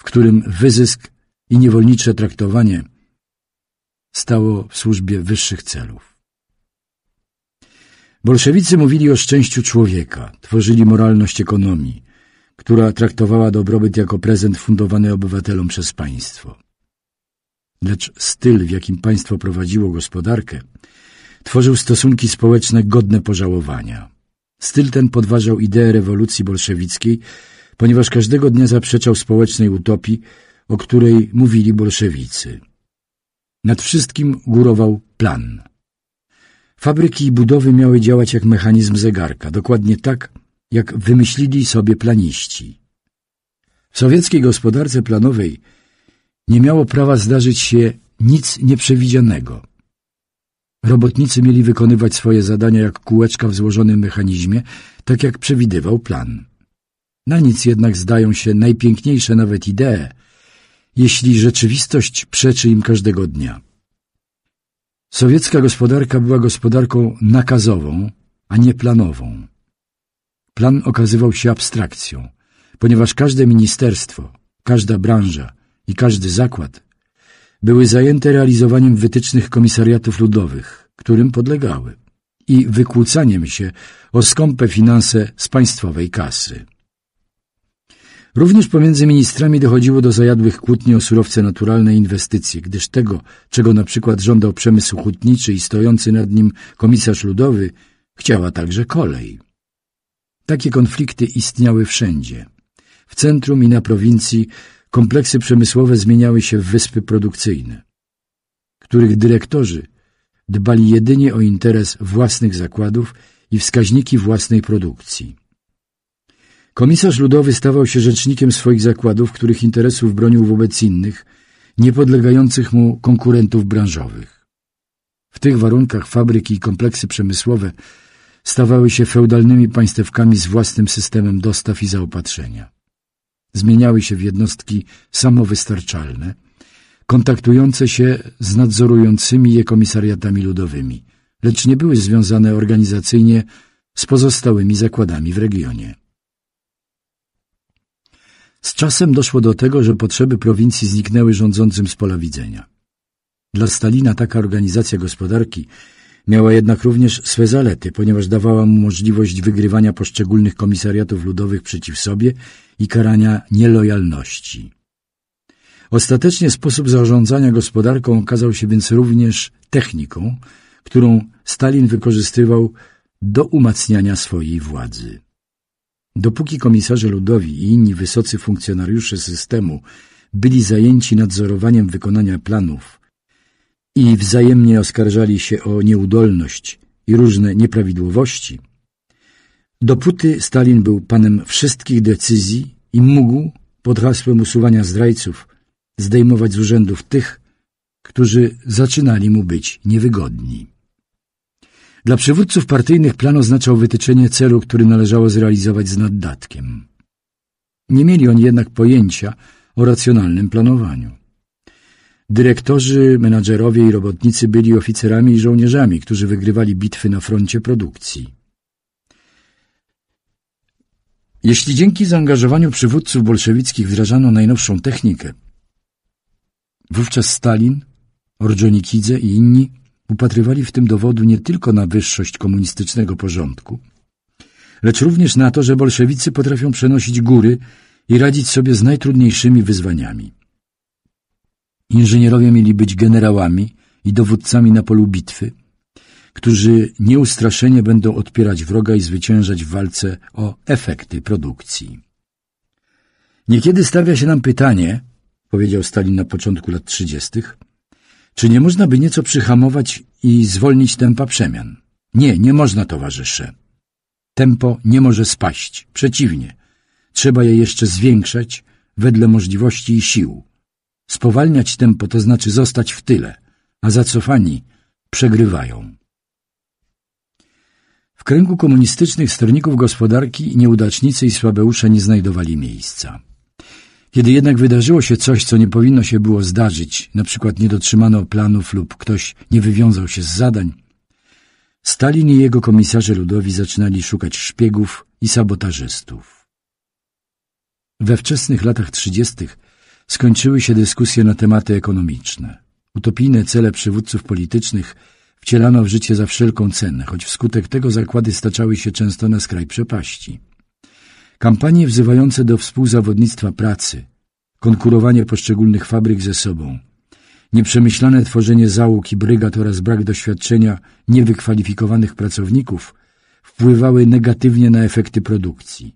w którym wyzysk i niewolnicze traktowanie stało w służbie wyższych celów. Bolszewicy mówili o szczęściu człowieka, tworzyli moralność ekonomii, która traktowała dobrobyt jako prezent fundowany obywatelom przez państwo. Lecz styl, w jakim państwo prowadziło gospodarkę, tworzył stosunki społeczne godne pożałowania. Styl ten podważał ideę rewolucji bolszewickiej, ponieważ każdego dnia zaprzeczał społecznej utopii, o której mówili bolszewicy. Nad wszystkim górował plan. Fabryki i budowy miały działać jak mechanizm zegarka, dokładnie tak, jak wymyślili sobie planiści. W sowieckiej gospodarce planowej nie miało prawa zdarzyć się nic nieprzewidzianego. Robotnicy mieli wykonywać swoje zadania jak kółeczka w złożonym mechanizmie, tak jak przewidywał plan. Na nic jednak zdają się najpiękniejsze nawet idee – jeśli rzeczywistość przeczy im każdego dnia. Sowiecka gospodarka była gospodarką nakazową, a nie planową. Plan okazywał się abstrakcją, ponieważ każde ministerstwo, każda branża i każdy zakład były zajęte realizowaniem wytycznych komisariatów ludowych, którym podlegały, i wykłócaniem się o skąpe finanse z państwowej kasy. Również pomiędzy ministrami dochodziło do zajadłych kłótni o surowce naturalne i inwestycje, gdyż tego, czego na przykład żądał przemysł hutniczy i stojący nad nim komisarz ludowy, chciała także kolej. Takie konflikty istniały wszędzie. W centrum i na prowincji kompleksy przemysłowe zmieniały się w wyspy produkcyjne, których dyrektorzy dbali jedynie o interes własnych zakładów i wskaźniki własnej produkcji. Komisarz ludowy stawał się rzecznikiem swoich zakładów, których interesów bronił wobec innych, niepodlegających mu konkurentów branżowych. W tych warunkach fabryki i kompleksy przemysłowe stawały się feudalnymi państewkami z własnym systemem dostaw i zaopatrzenia. Zmieniały się w jednostki samowystarczalne, kontaktujące się z nadzorującymi je komisariatami ludowymi, lecz nie były związane organizacyjnie z pozostałymi zakładami w regionie. Z czasem doszło do tego, że potrzeby prowincji zniknęły rządzącym z pola widzenia. Dla Stalina taka organizacja gospodarki miała jednak również swe zalety, ponieważ dawała mu możliwość wygrywania poszczególnych komisariatów ludowych przeciw sobie i karania nielojalności. Ostatecznie sposób zarządzania gospodarką okazał się więc również techniką, którą Stalin wykorzystywał do umacniania swojej władzy. Dopóki komisarze ludowi i inni wysocy funkcjonariusze systemu byli zajęci nadzorowaniem wykonania planów i wzajemnie oskarżali się o nieudolność i różne nieprawidłowości, dopóty Stalin był panem wszystkich decyzji i mógł, pod hasłem usuwania zdrajców, zdejmować z urzędów tych, którzy zaczynali mu być niewygodni. Dla przywódców partyjnych plan oznaczał wytyczenie celu, który należało zrealizować z naddatkiem. Nie mieli oni jednak pojęcia o racjonalnym planowaniu. Dyrektorzy, menadżerowie i robotnicy byli oficerami i żołnierzami, którzy wygrywali bitwy na froncie produkcji. Jeśli dzięki zaangażowaniu przywódców bolszewickich wdrażano najnowszą technikę, wówczas Stalin, Orjonikidze i inni upatrywali w tym dowodu nie tylko na wyższość komunistycznego porządku, lecz również na to, że bolszewicy potrafią przenosić góry i radzić sobie z najtrudniejszymi wyzwaniami. Inżynierowie mieli być generałami i dowódcami na polu bitwy, którzy nieustraszenie będą odpierać wroga i zwyciężać w walce o efekty produkcji. Niekiedy stawia się nam pytanie, powiedział Stalin na początku lat trzydziestych, czy nie można by nieco przyhamować i zwolnić tempa przemian? Nie, nie można, towarzysze. Tempo nie może spaść. Przeciwnie. Trzeba je jeszcze zwiększać wedle możliwości i sił. Spowalniać tempo to znaczy zostać w tyle, a zacofani przegrywają. W kręgu komunistycznych sterników gospodarki nieudacznicy i słabeusze nie znajdowali miejsca. Kiedy jednak wydarzyło się coś, co nie powinno się było zdarzyć, na przykład nie dotrzymano planów lub ktoś nie wywiązał się z zadań, Stalin i jego komisarze ludowi zaczynali szukać szpiegów i sabotażystów. We wczesnych latach trzydziestych skończyły się dyskusje na tematy ekonomiczne. Utopijne cele przywódców politycznych wcielano w życie za wszelką cenę, choć wskutek tego zakłady staczały się często na skraj przepaści. Kampanie wzywające do współzawodnictwa pracy, konkurowanie poszczególnych fabryk ze sobą, nieprzemyślane tworzenie załóg i brygad oraz brak doświadczenia niewykwalifikowanych pracowników wpływały negatywnie na efekty produkcji,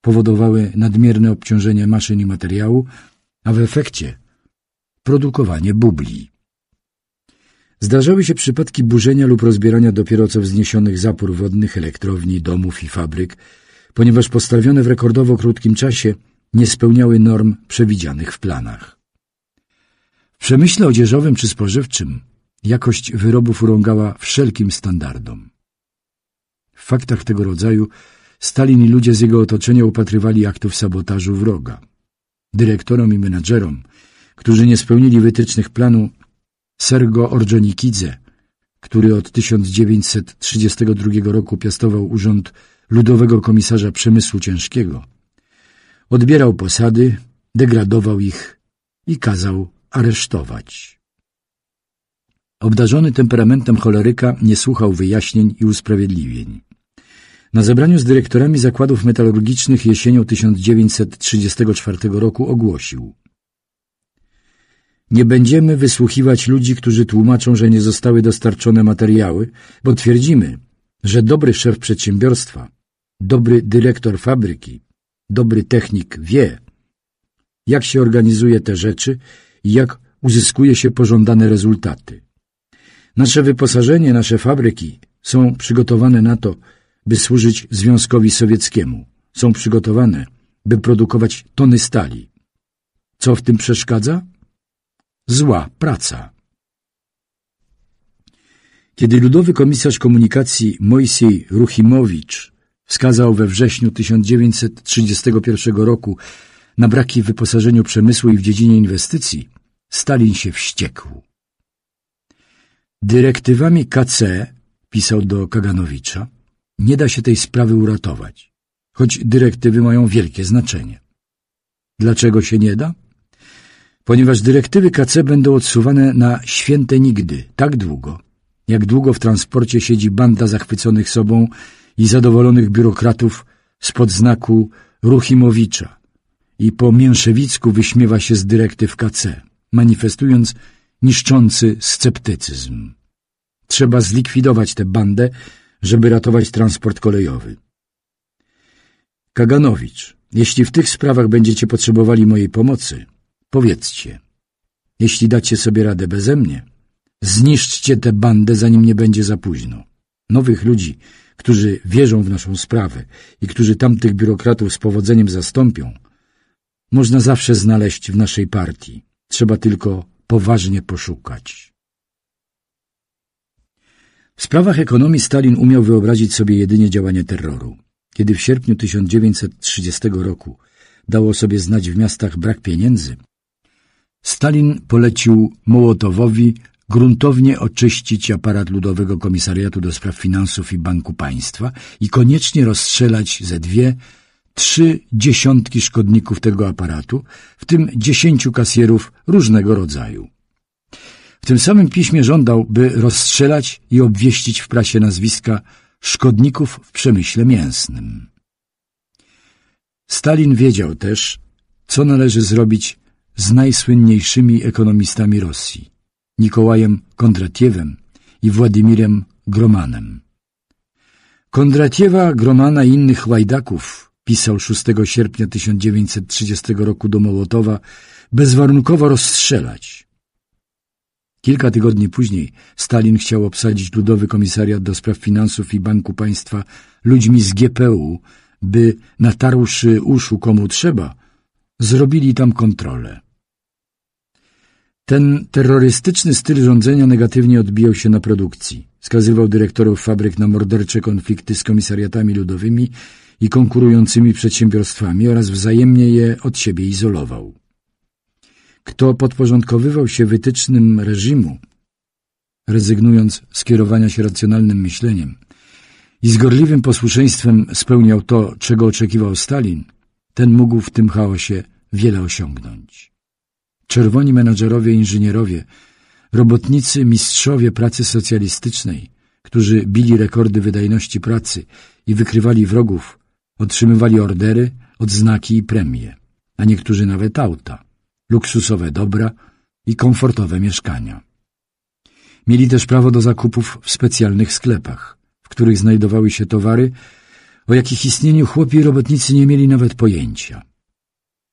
powodowały nadmierne obciążenie maszyn i materiału, a w efekcie produkowanie bubli. Zdarzały się przypadki burzenia lub rozbierania dopiero co wzniesionych zapór wodnych, elektrowni, domów i fabryk, ponieważ postawione w rekordowo krótkim czasie nie spełniały norm przewidzianych w planach. W przemyśle odzieżowym czy spożywczym jakość wyrobów urągała wszelkim standardom. W faktach tego rodzaju Stalin i ludzie z jego otoczenia upatrywali aktów sabotażu wroga. Dyrektorom i menadżerom, którzy nie spełnili wytycznych planu, Sergo Orjonikidze, który od 1932 roku piastował urząd ludowego komisarza przemysłu ciężkiego, odbierał posady, degradował ich i kazał aresztować. Obdarzony temperamentem choleryka nie słuchał wyjaśnień i usprawiedliwień. Na zebraniu z dyrektorami zakładów metalurgicznych jesienią 1934 roku ogłosił Nie będziemy wysłuchiwać ludzi, którzy tłumaczą, że nie zostały dostarczone materiały, bo twierdzimy, że dobry szef przedsiębiorstwa Dobry dyrektor fabryki, dobry technik wie, jak się organizuje te rzeczy i jak uzyskuje się pożądane rezultaty. Nasze wyposażenie, nasze fabryki są przygotowane na to, by służyć Związkowi Sowieckiemu. Są przygotowane, by produkować tony stali. Co w tym przeszkadza? Zła praca. Kiedy ludowy komisarz komunikacji Moisiej Ruchimowicz wskazał we wrześniu 1931 roku na braki w wyposażeniu przemysłu i w dziedzinie inwestycji, Stalin się wściekł. Dyrektywami KC, pisał do Kaganowicza, nie da się tej sprawy uratować, choć dyrektywy mają wielkie znaczenie. Dlaczego się nie da? Ponieważ dyrektywy KC będą odsuwane na święte nigdy, tak długo, jak długo w transporcie siedzi banda zachwyconych sobą i zadowolonych biurokratów spod znaku Ruchimowicza i po mięszewicku wyśmiewa się z dyrektyw KC, manifestując niszczący sceptycyzm. Trzeba zlikwidować tę bandę, żeby ratować transport kolejowy. Kaganowicz, jeśli w tych sprawach będziecie potrzebowali mojej pomocy, powiedzcie. Jeśli dacie sobie radę beze mnie, zniszczcie tę bandę, zanim nie będzie za późno. Nowych ludzi którzy wierzą w naszą sprawę i którzy tamtych biurokratów z powodzeniem zastąpią, można zawsze znaleźć w naszej partii. Trzeba tylko poważnie poszukać. W sprawach ekonomii Stalin umiał wyobrazić sobie jedynie działanie terroru. Kiedy w sierpniu 1930 roku dało sobie znać w miastach brak pieniędzy, Stalin polecił Mołotowowi gruntownie oczyścić aparat Ludowego Komisariatu do Spraw Finansów i Banku Państwa i koniecznie rozstrzelać ze dwie, trzy dziesiątki szkodników tego aparatu, w tym dziesięciu kasjerów różnego rodzaju. W tym samym piśmie żądał, by rozstrzelać i obwieścić w prasie nazwiska szkodników w przemyśle mięsnym. Stalin wiedział też, co należy zrobić z najsłynniejszymi ekonomistami Rosji Nikołajem Kondratiewem i Władimirem Gromanem. Kondratiewa, Gromana i innych łajdaków, pisał 6 sierpnia 1930 roku do Mołotowa, bezwarunkowo rozstrzelać. Kilka tygodni później Stalin chciał obsadzić Ludowy Komisariat do Spraw Finansów i Banku Państwa ludźmi z GPU, by, natarłszy uszu komu trzeba, zrobili tam kontrolę. Ten terrorystyczny styl rządzenia negatywnie odbijał się na produkcji. Skazywał dyrektorów fabryk na mordercze konflikty z komisariatami ludowymi i konkurującymi przedsiębiorstwami oraz wzajemnie je od siebie izolował. Kto podporządkowywał się wytycznym reżimu, rezygnując z kierowania się racjonalnym myśleniem i z gorliwym posłuszeństwem spełniał to, czego oczekiwał Stalin, ten mógł w tym chaosie wiele osiągnąć czerwoni menadżerowie, inżynierowie, robotnicy, mistrzowie pracy socjalistycznej, którzy bili rekordy wydajności pracy i wykrywali wrogów, otrzymywali ordery, odznaki i premie, a niektórzy nawet auta, luksusowe dobra i komfortowe mieszkania. Mieli też prawo do zakupów w specjalnych sklepach, w których znajdowały się towary, o jakich istnieniu chłopi i robotnicy nie mieli nawet pojęcia –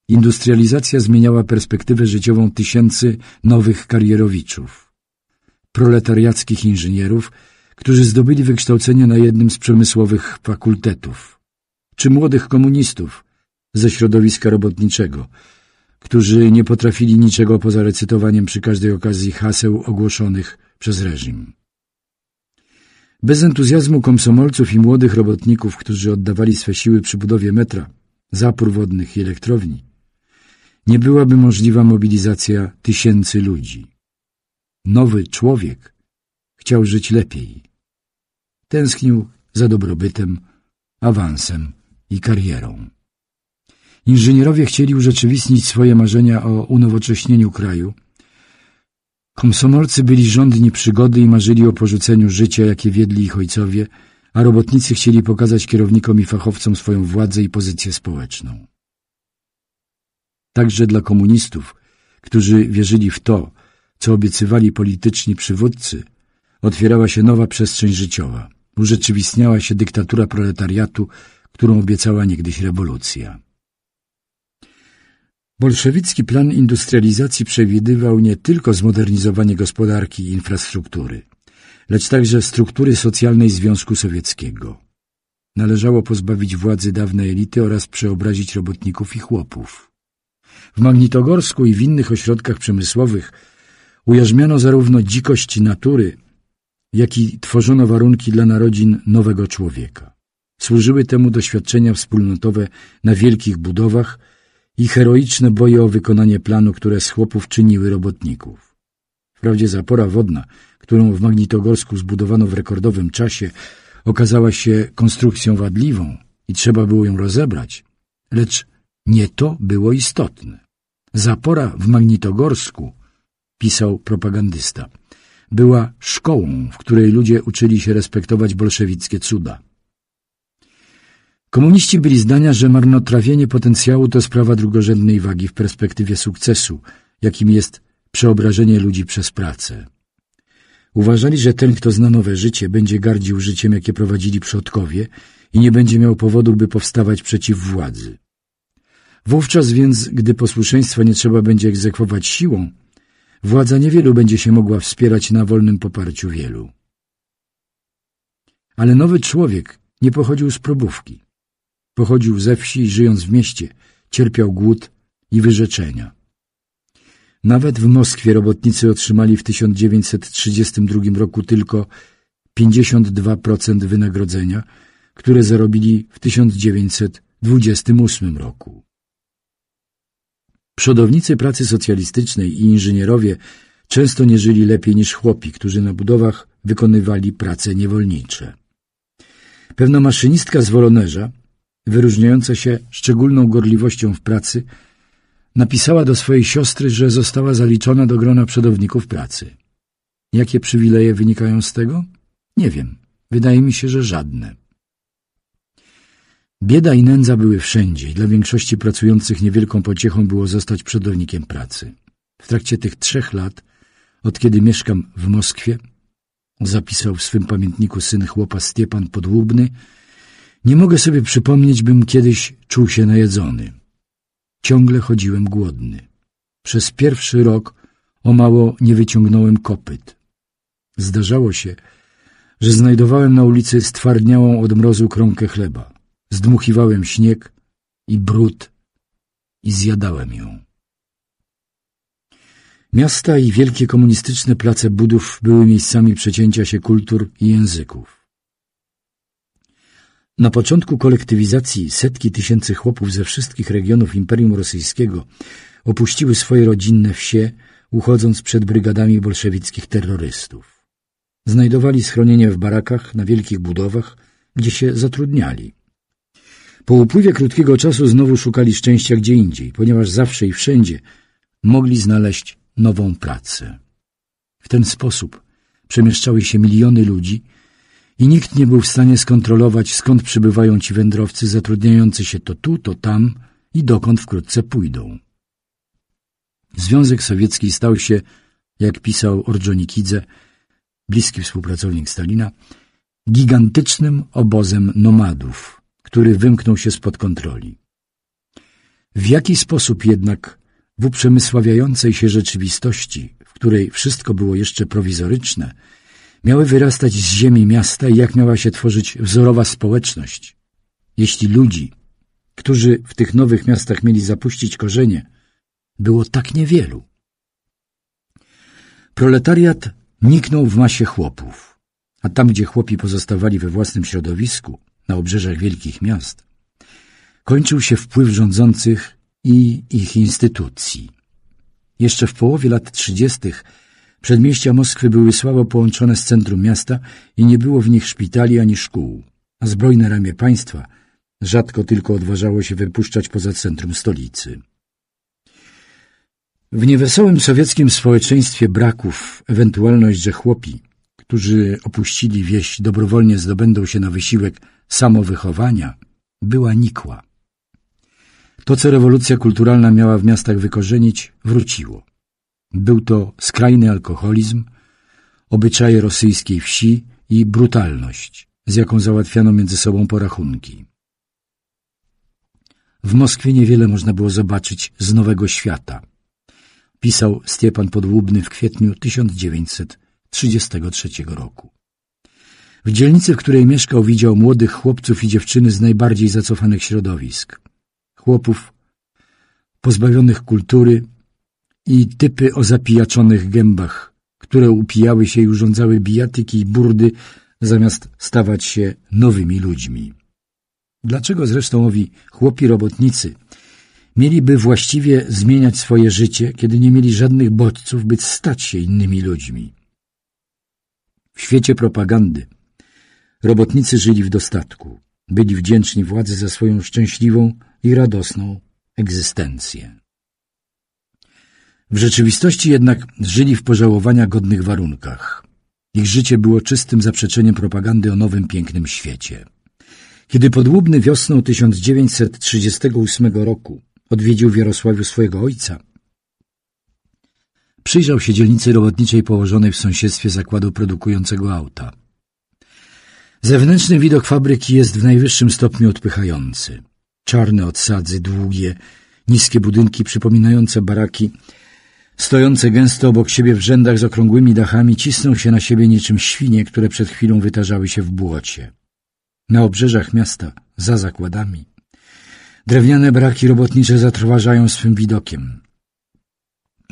Industrializacja zmieniała perspektywę życiową tysięcy nowych karierowiczów, proletariackich inżynierów, którzy zdobyli wykształcenie na jednym z przemysłowych fakultetów, czy młodych komunistów ze środowiska robotniczego, którzy nie potrafili niczego poza recytowaniem przy każdej okazji haseł ogłoszonych przez reżim. Bez entuzjazmu komsomolców i młodych robotników, którzy oddawali swe siły przy budowie metra, zapór wodnych i elektrowni, nie byłaby możliwa mobilizacja tysięcy ludzi. Nowy człowiek chciał żyć lepiej. Tęsknił za dobrobytem, awansem i karierą. Inżynierowie chcieli urzeczywistnić swoje marzenia o unowocześnieniu kraju. Komsomolcy byli rządni przygody i marzyli o porzuceniu życia, jakie wiedli ich ojcowie, a robotnicy chcieli pokazać kierownikom i fachowcom swoją władzę i pozycję społeczną. Także dla komunistów, którzy wierzyli w to, co obiecywali polityczni przywódcy, otwierała się nowa przestrzeń życiowa. Urzeczywistniała się dyktatura proletariatu, którą obiecała niegdyś rewolucja. Bolszewicki plan industrializacji przewidywał nie tylko zmodernizowanie gospodarki i infrastruktury, lecz także struktury socjalnej Związku Sowieckiego. Należało pozbawić władzy dawnej elity oraz przeobrazić robotników i chłopów. W Magnitogorsku i w innych ośrodkach przemysłowych ujarzmiano zarówno dzikość natury, jak i tworzono warunki dla narodzin nowego człowieka. Służyły temu doświadczenia wspólnotowe na wielkich budowach i heroiczne boje o wykonanie planu, które z chłopów czyniły robotników. Wprawdzie zapora wodna, którą w Magnitogorsku zbudowano w rekordowym czasie, okazała się konstrukcją wadliwą i trzeba było ją rozebrać, lecz nie to było istotne. Zapora w Magnitogorsku, pisał propagandysta, była szkołą, w której ludzie uczyli się respektować bolszewickie cuda. Komuniści byli zdania, że marnotrawienie potencjału to sprawa drugorzędnej wagi w perspektywie sukcesu, jakim jest przeobrażenie ludzi przez pracę. Uważali, że ten, kto zna nowe życie, będzie gardził życiem, jakie prowadzili przodkowie i nie będzie miał powodu, by powstawać przeciw władzy. Wówczas więc, gdy posłuszeństwa nie trzeba będzie egzekwować siłą, władza niewielu będzie się mogła wspierać na wolnym poparciu wielu. Ale nowy człowiek nie pochodził z probówki. Pochodził ze wsi i żyjąc w mieście, cierpiał głód i wyrzeczenia. Nawet w Moskwie robotnicy otrzymali w 1932 roku tylko 52% wynagrodzenia, które zarobili w 1928 roku. Przodownicy pracy socjalistycznej i inżynierowie często nie żyli lepiej niż chłopi, którzy na budowach wykonywali prace niewolnicze. Pewna maszynistka z Wolonerza, wyróżniająca się szczególną gorliwością w pracy, napisała do swojej siostry, że została zaliczona do grona przodowników pracy. Jakie przywileje wynikają z tego? Nie wiem. Wydaje mi się, że żadne. Bieda i nędza były wszędzie i dla większości pracujących niewielką pociechą było zostać przodownikiem pracy. W trakcie tych trzech lat, od kiedy mieszkam w Moskwie, zapisał w swym pamiętniku syn chłopa Stiepan Podłubny, nie mogę sobie przypomnieć, bym kiedyś czuł się najedzony. Ciągle chodziłem głodny. Przez pierwszy rok o mało nie wyciągnąłem kopyt. Zdarzało się, że znajdowałem na ulicy stwardniałą od mrozu kromkę chleba. Zdmuchiwałem śnieg i brud i zjadałem ją. Miasta i wielkie komunistyczne place budów były miejscami przecięcia się kultur i języków. Na początku kolektywizacji setki tysięcy chłopów ze wszystkich regionów Imperium Rosyjskiego opuściły swoje rodzinne wsie, uchodząc przed brygadami bolszewickich terrorystów. Znajdowali schronienie w barakach, na wielkich budowach, gdzie się zatrudniali. Po upływie krótkiego czasu znowu szukali szczęścia gdzie indziej, ponieważ zawsze i wszędzie mogli znaleźć nową pracę. W ten sposób przemieszczały się miliony ludzi i nikt nie był w stanie skontrolować, skąd przybywają ci wędrowcy zatrudniający się to tu, to tam i dokąd wkrótce pójdą. Związek Sowiecki stał się, jak pisał Ordżonikidze, bliski współpracownik Stalina, gigantycznym obozem nomadów – który wymknął się spod kontroli. W jaki sposób jednak w uprzemysławiającej się rzeczywistości, w której wszystko było jeszcze prowizoryczne, miały wyrastać z ziemi miasta i jak miała się tworzyć wzorowa społeczność, jeśli ludzi, którzy w tych nowych miastach mieli zapuścić korzenie, było tak niewielu. Proletariat niknął w masie chłopów, a tam, gdzie chłopi pozostawali we własnym środowisku, na obrzeżach wielkich miast, kończył się wpływ rządzących i ich instytucji. Jeszcze w połowie lat 30. przedmieścia Moskwy były słabo połączone z centrum miasta i nie było w nich szpitali ani szkół, a zbrojne ramię państwa rzadko tylko odważało się wypuszczać poza centrum stolicy. W niewesołym sowieckim społeczeństwie braków ewentualność, że chłopi którzy opuścili wieś, dobrowolnie zdobędą się na wysiłek samowychowania, była nikła. To, co rewolucja kulturalna miała w miastach wykorzenić, wróciło. Był to skrajny alkoholizm, obyczaje rosyjskiej wsi i brutalność, z jaką załatwiano między sobą porachunki. W Moskwie niewiele można było zobaczyć z Nowego Świata, pisał Stiepan Podłubny w kwietniu 1900 1933 roku. W dzielnicy, w której mieszkał, widział młodych chłopców i dziewczyny z najbardziej zacofanych środowisk. Chłopów pozbawionych kultury i typy o zapijaczonych gębach, które upijały się i urządzały bijatyki i burdy, zamiast stawać się nowymi ludźmi. Dlaczego zresztą owi chłopi robotnicy mieliby właściwie zmieniać swoje życie, kiedy nie mieli żadnych bodźców, by stać się innymi ludźmi? w świecie propagandy. Robotnicy żyli w dostatku, byli wdzięczni władzy za swoją szczęśliwą i radosną egzystencję. W rzeczywistości jednak żyli w pożałowania godnych warunkach. Ich życie było czystym zaprzeczeniem propagandy o nowym pięknym świecie. Kiedy Podłubny wiosną 1938 roku odwiedził w Jarosławiu swojego ojca, Przyjrzał się dzielnicy robotniczej położonej w sąsiedztwie zakładu produkującego auta. Zewnętrzny widok fabryki jest w najwyższym stopniu odpychający. Czarne odsadzy, długie, niskie budynki przypominające baraki, stojące gęsto obok siebie w rzędach z okrągłymi dachami, cisną się na siebie niczym świnie, które przed chwilą wytarzały się w błocie. Na obrzeżach miasta, za zakładami, drewniane braki robotnicze zatrważają swym widokiem.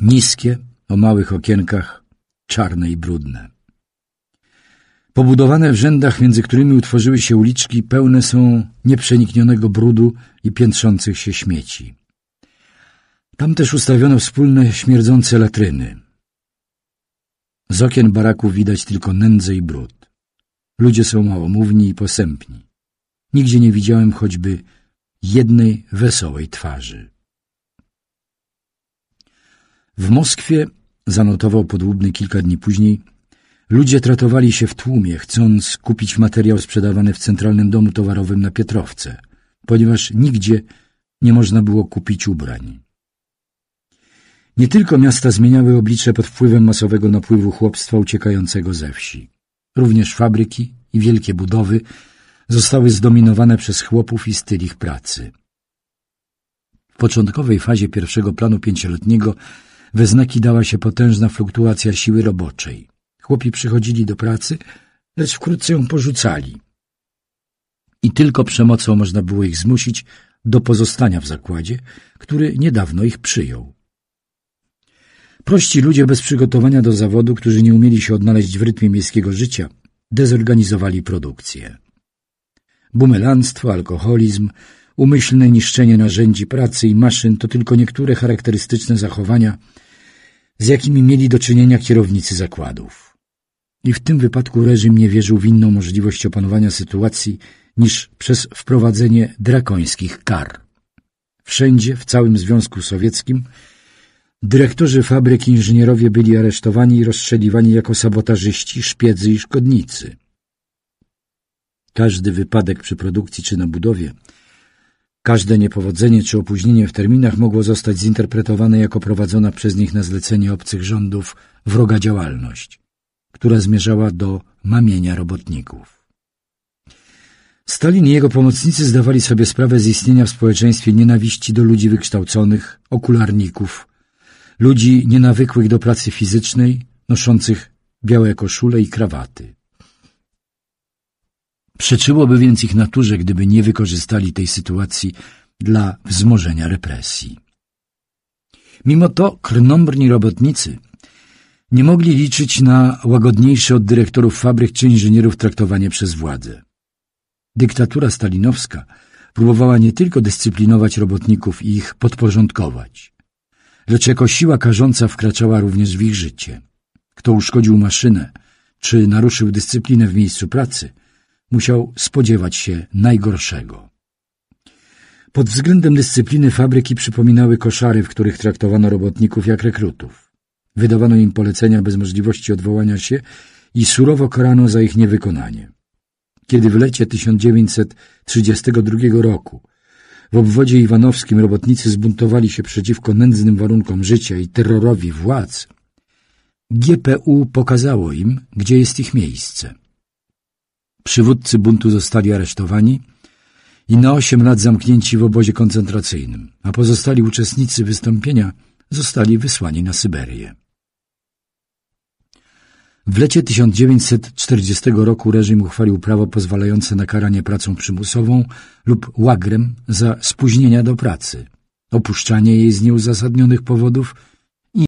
Niskie, o małych okienkach, czarne i brudne. Pobudowane w rzędach, między którymi utworzyły się uliczki, pełne są nieprzeniknionego brudu i piętrzących się śmieci. Tam też ustawiono wspólne śmierdzące latryny. Z okien baraku widać tylko nędzę i brud. Ludzie są małomówni i posępni. Nigdzie nie widziałem choćby jednej wesołej twarzy. W Moskwie zanotował podłubny kilka dni później, ludzie tratowali się w tłumie, chcąc kupić materiał sprzedawany w Centralnym Domu Towarowym na Pietrowce, ponieważ nigdzie nie można było kupić ubrań. Nie tylko miasta zmieniały oblicze pod wpływem masowego napływu chłopstwa uciekającego ze wsi. Również fabryki i wielkie budowy zostały zdominowane przez chłopów i styl ich pracy. W początkowej fazie pierwszego planu pięcioletniego we znaki dała się potężna fluktuacja siły roboczej. Chłopi przychodzili do pracy, lecz wkrótce ją porzucali. I tylko przemocą można było ich zmusić do pozostania w zakładzie, który niedawno ich przyjął. Prości ludzie bez przygotowania do zawodu, którzy nie umieli się odnaleźć w rytmie miejskiego życia, dezorganizowali produkcję. Bumelanstwo, alkoholizm, umyślne niszczenie narzędzi pracy i maszyn to tylko niektóre charakterystyczne zachowania, z jakimi mieli do czynienia kierownicy zakładów. I w tym wypadku reżim nie wierzył w inną możliwość opanowania sytuacji niż przez wprowadzenie drakońskich kar. Wszędzie, w całym Związku Sowieckim, dyrektorzy fabryk inżynierowie byli aresztowani i rozstrzeliwani jako sabotażyści, szpiedzy i szkodnicy. Każdy wypadek przy produkcji czy na budowie – Każde niepowodzenie czy opóźnienie w terminach mogło zostać zinterpretowane jako prowadzona przez nich na zlecenie obcych rządów wroga działalność, która zmierzała do mamienia robotników. Stalin i jego pomocnicy zdawali sobie sprawę z istnienia w społeczeństwie nienawiści do ludzi wykształconych, okularników, ludzi nienawykłych do pracy fizycznej, noszących białe koszule i krawaty. Przeczyłoby więc ich naturze, gdyby nie wykorzystali tej sytuacji dla wzmożenia represji. Mimo to krnąbrni robotnicy nie mogli liczyć na łagodniejsze od dyrektorów fabryk czy inżynierów traktowanie przez władzę. Dyktatura stalinowska próbowała nie tylko dyscyplinować robotników i ich podporządkować, lecz jako siła karząca wkraczała również w ich życie. Kto uszkodził maszynę czy naruszył dyscyplinę w miejscu pracy – musiał spodziewać się najgorszego. Pod względem dyscypliny fabryki przypominały koszary, w których traktowano robotników jak rekrutów. Wydawano im polecenia bez możliwości odwołania się i surowo karano za ich niewykonanie. Kiedy w lecie 1932 roku w obwodzie iwanowskim robotnicy zbuntowali się przeciwko nędznym warunkom życia i terrorowi władz, GPU pokazało im, gdzie jest ich miejsce. Przywódcy buntu zostali aresztowani i na osiem lat zamknięci w obozie koncentracyjnym, a pozostali uczestnicy wystąpienia zostali wysłani na Syberię. W lecie 1940 roku reżim uchwalił prawo pozwalające na karanie pracą przymusową lub łagrem za spóźnienia do pracy, opuszczanie jej z nieuzasadnionych powodów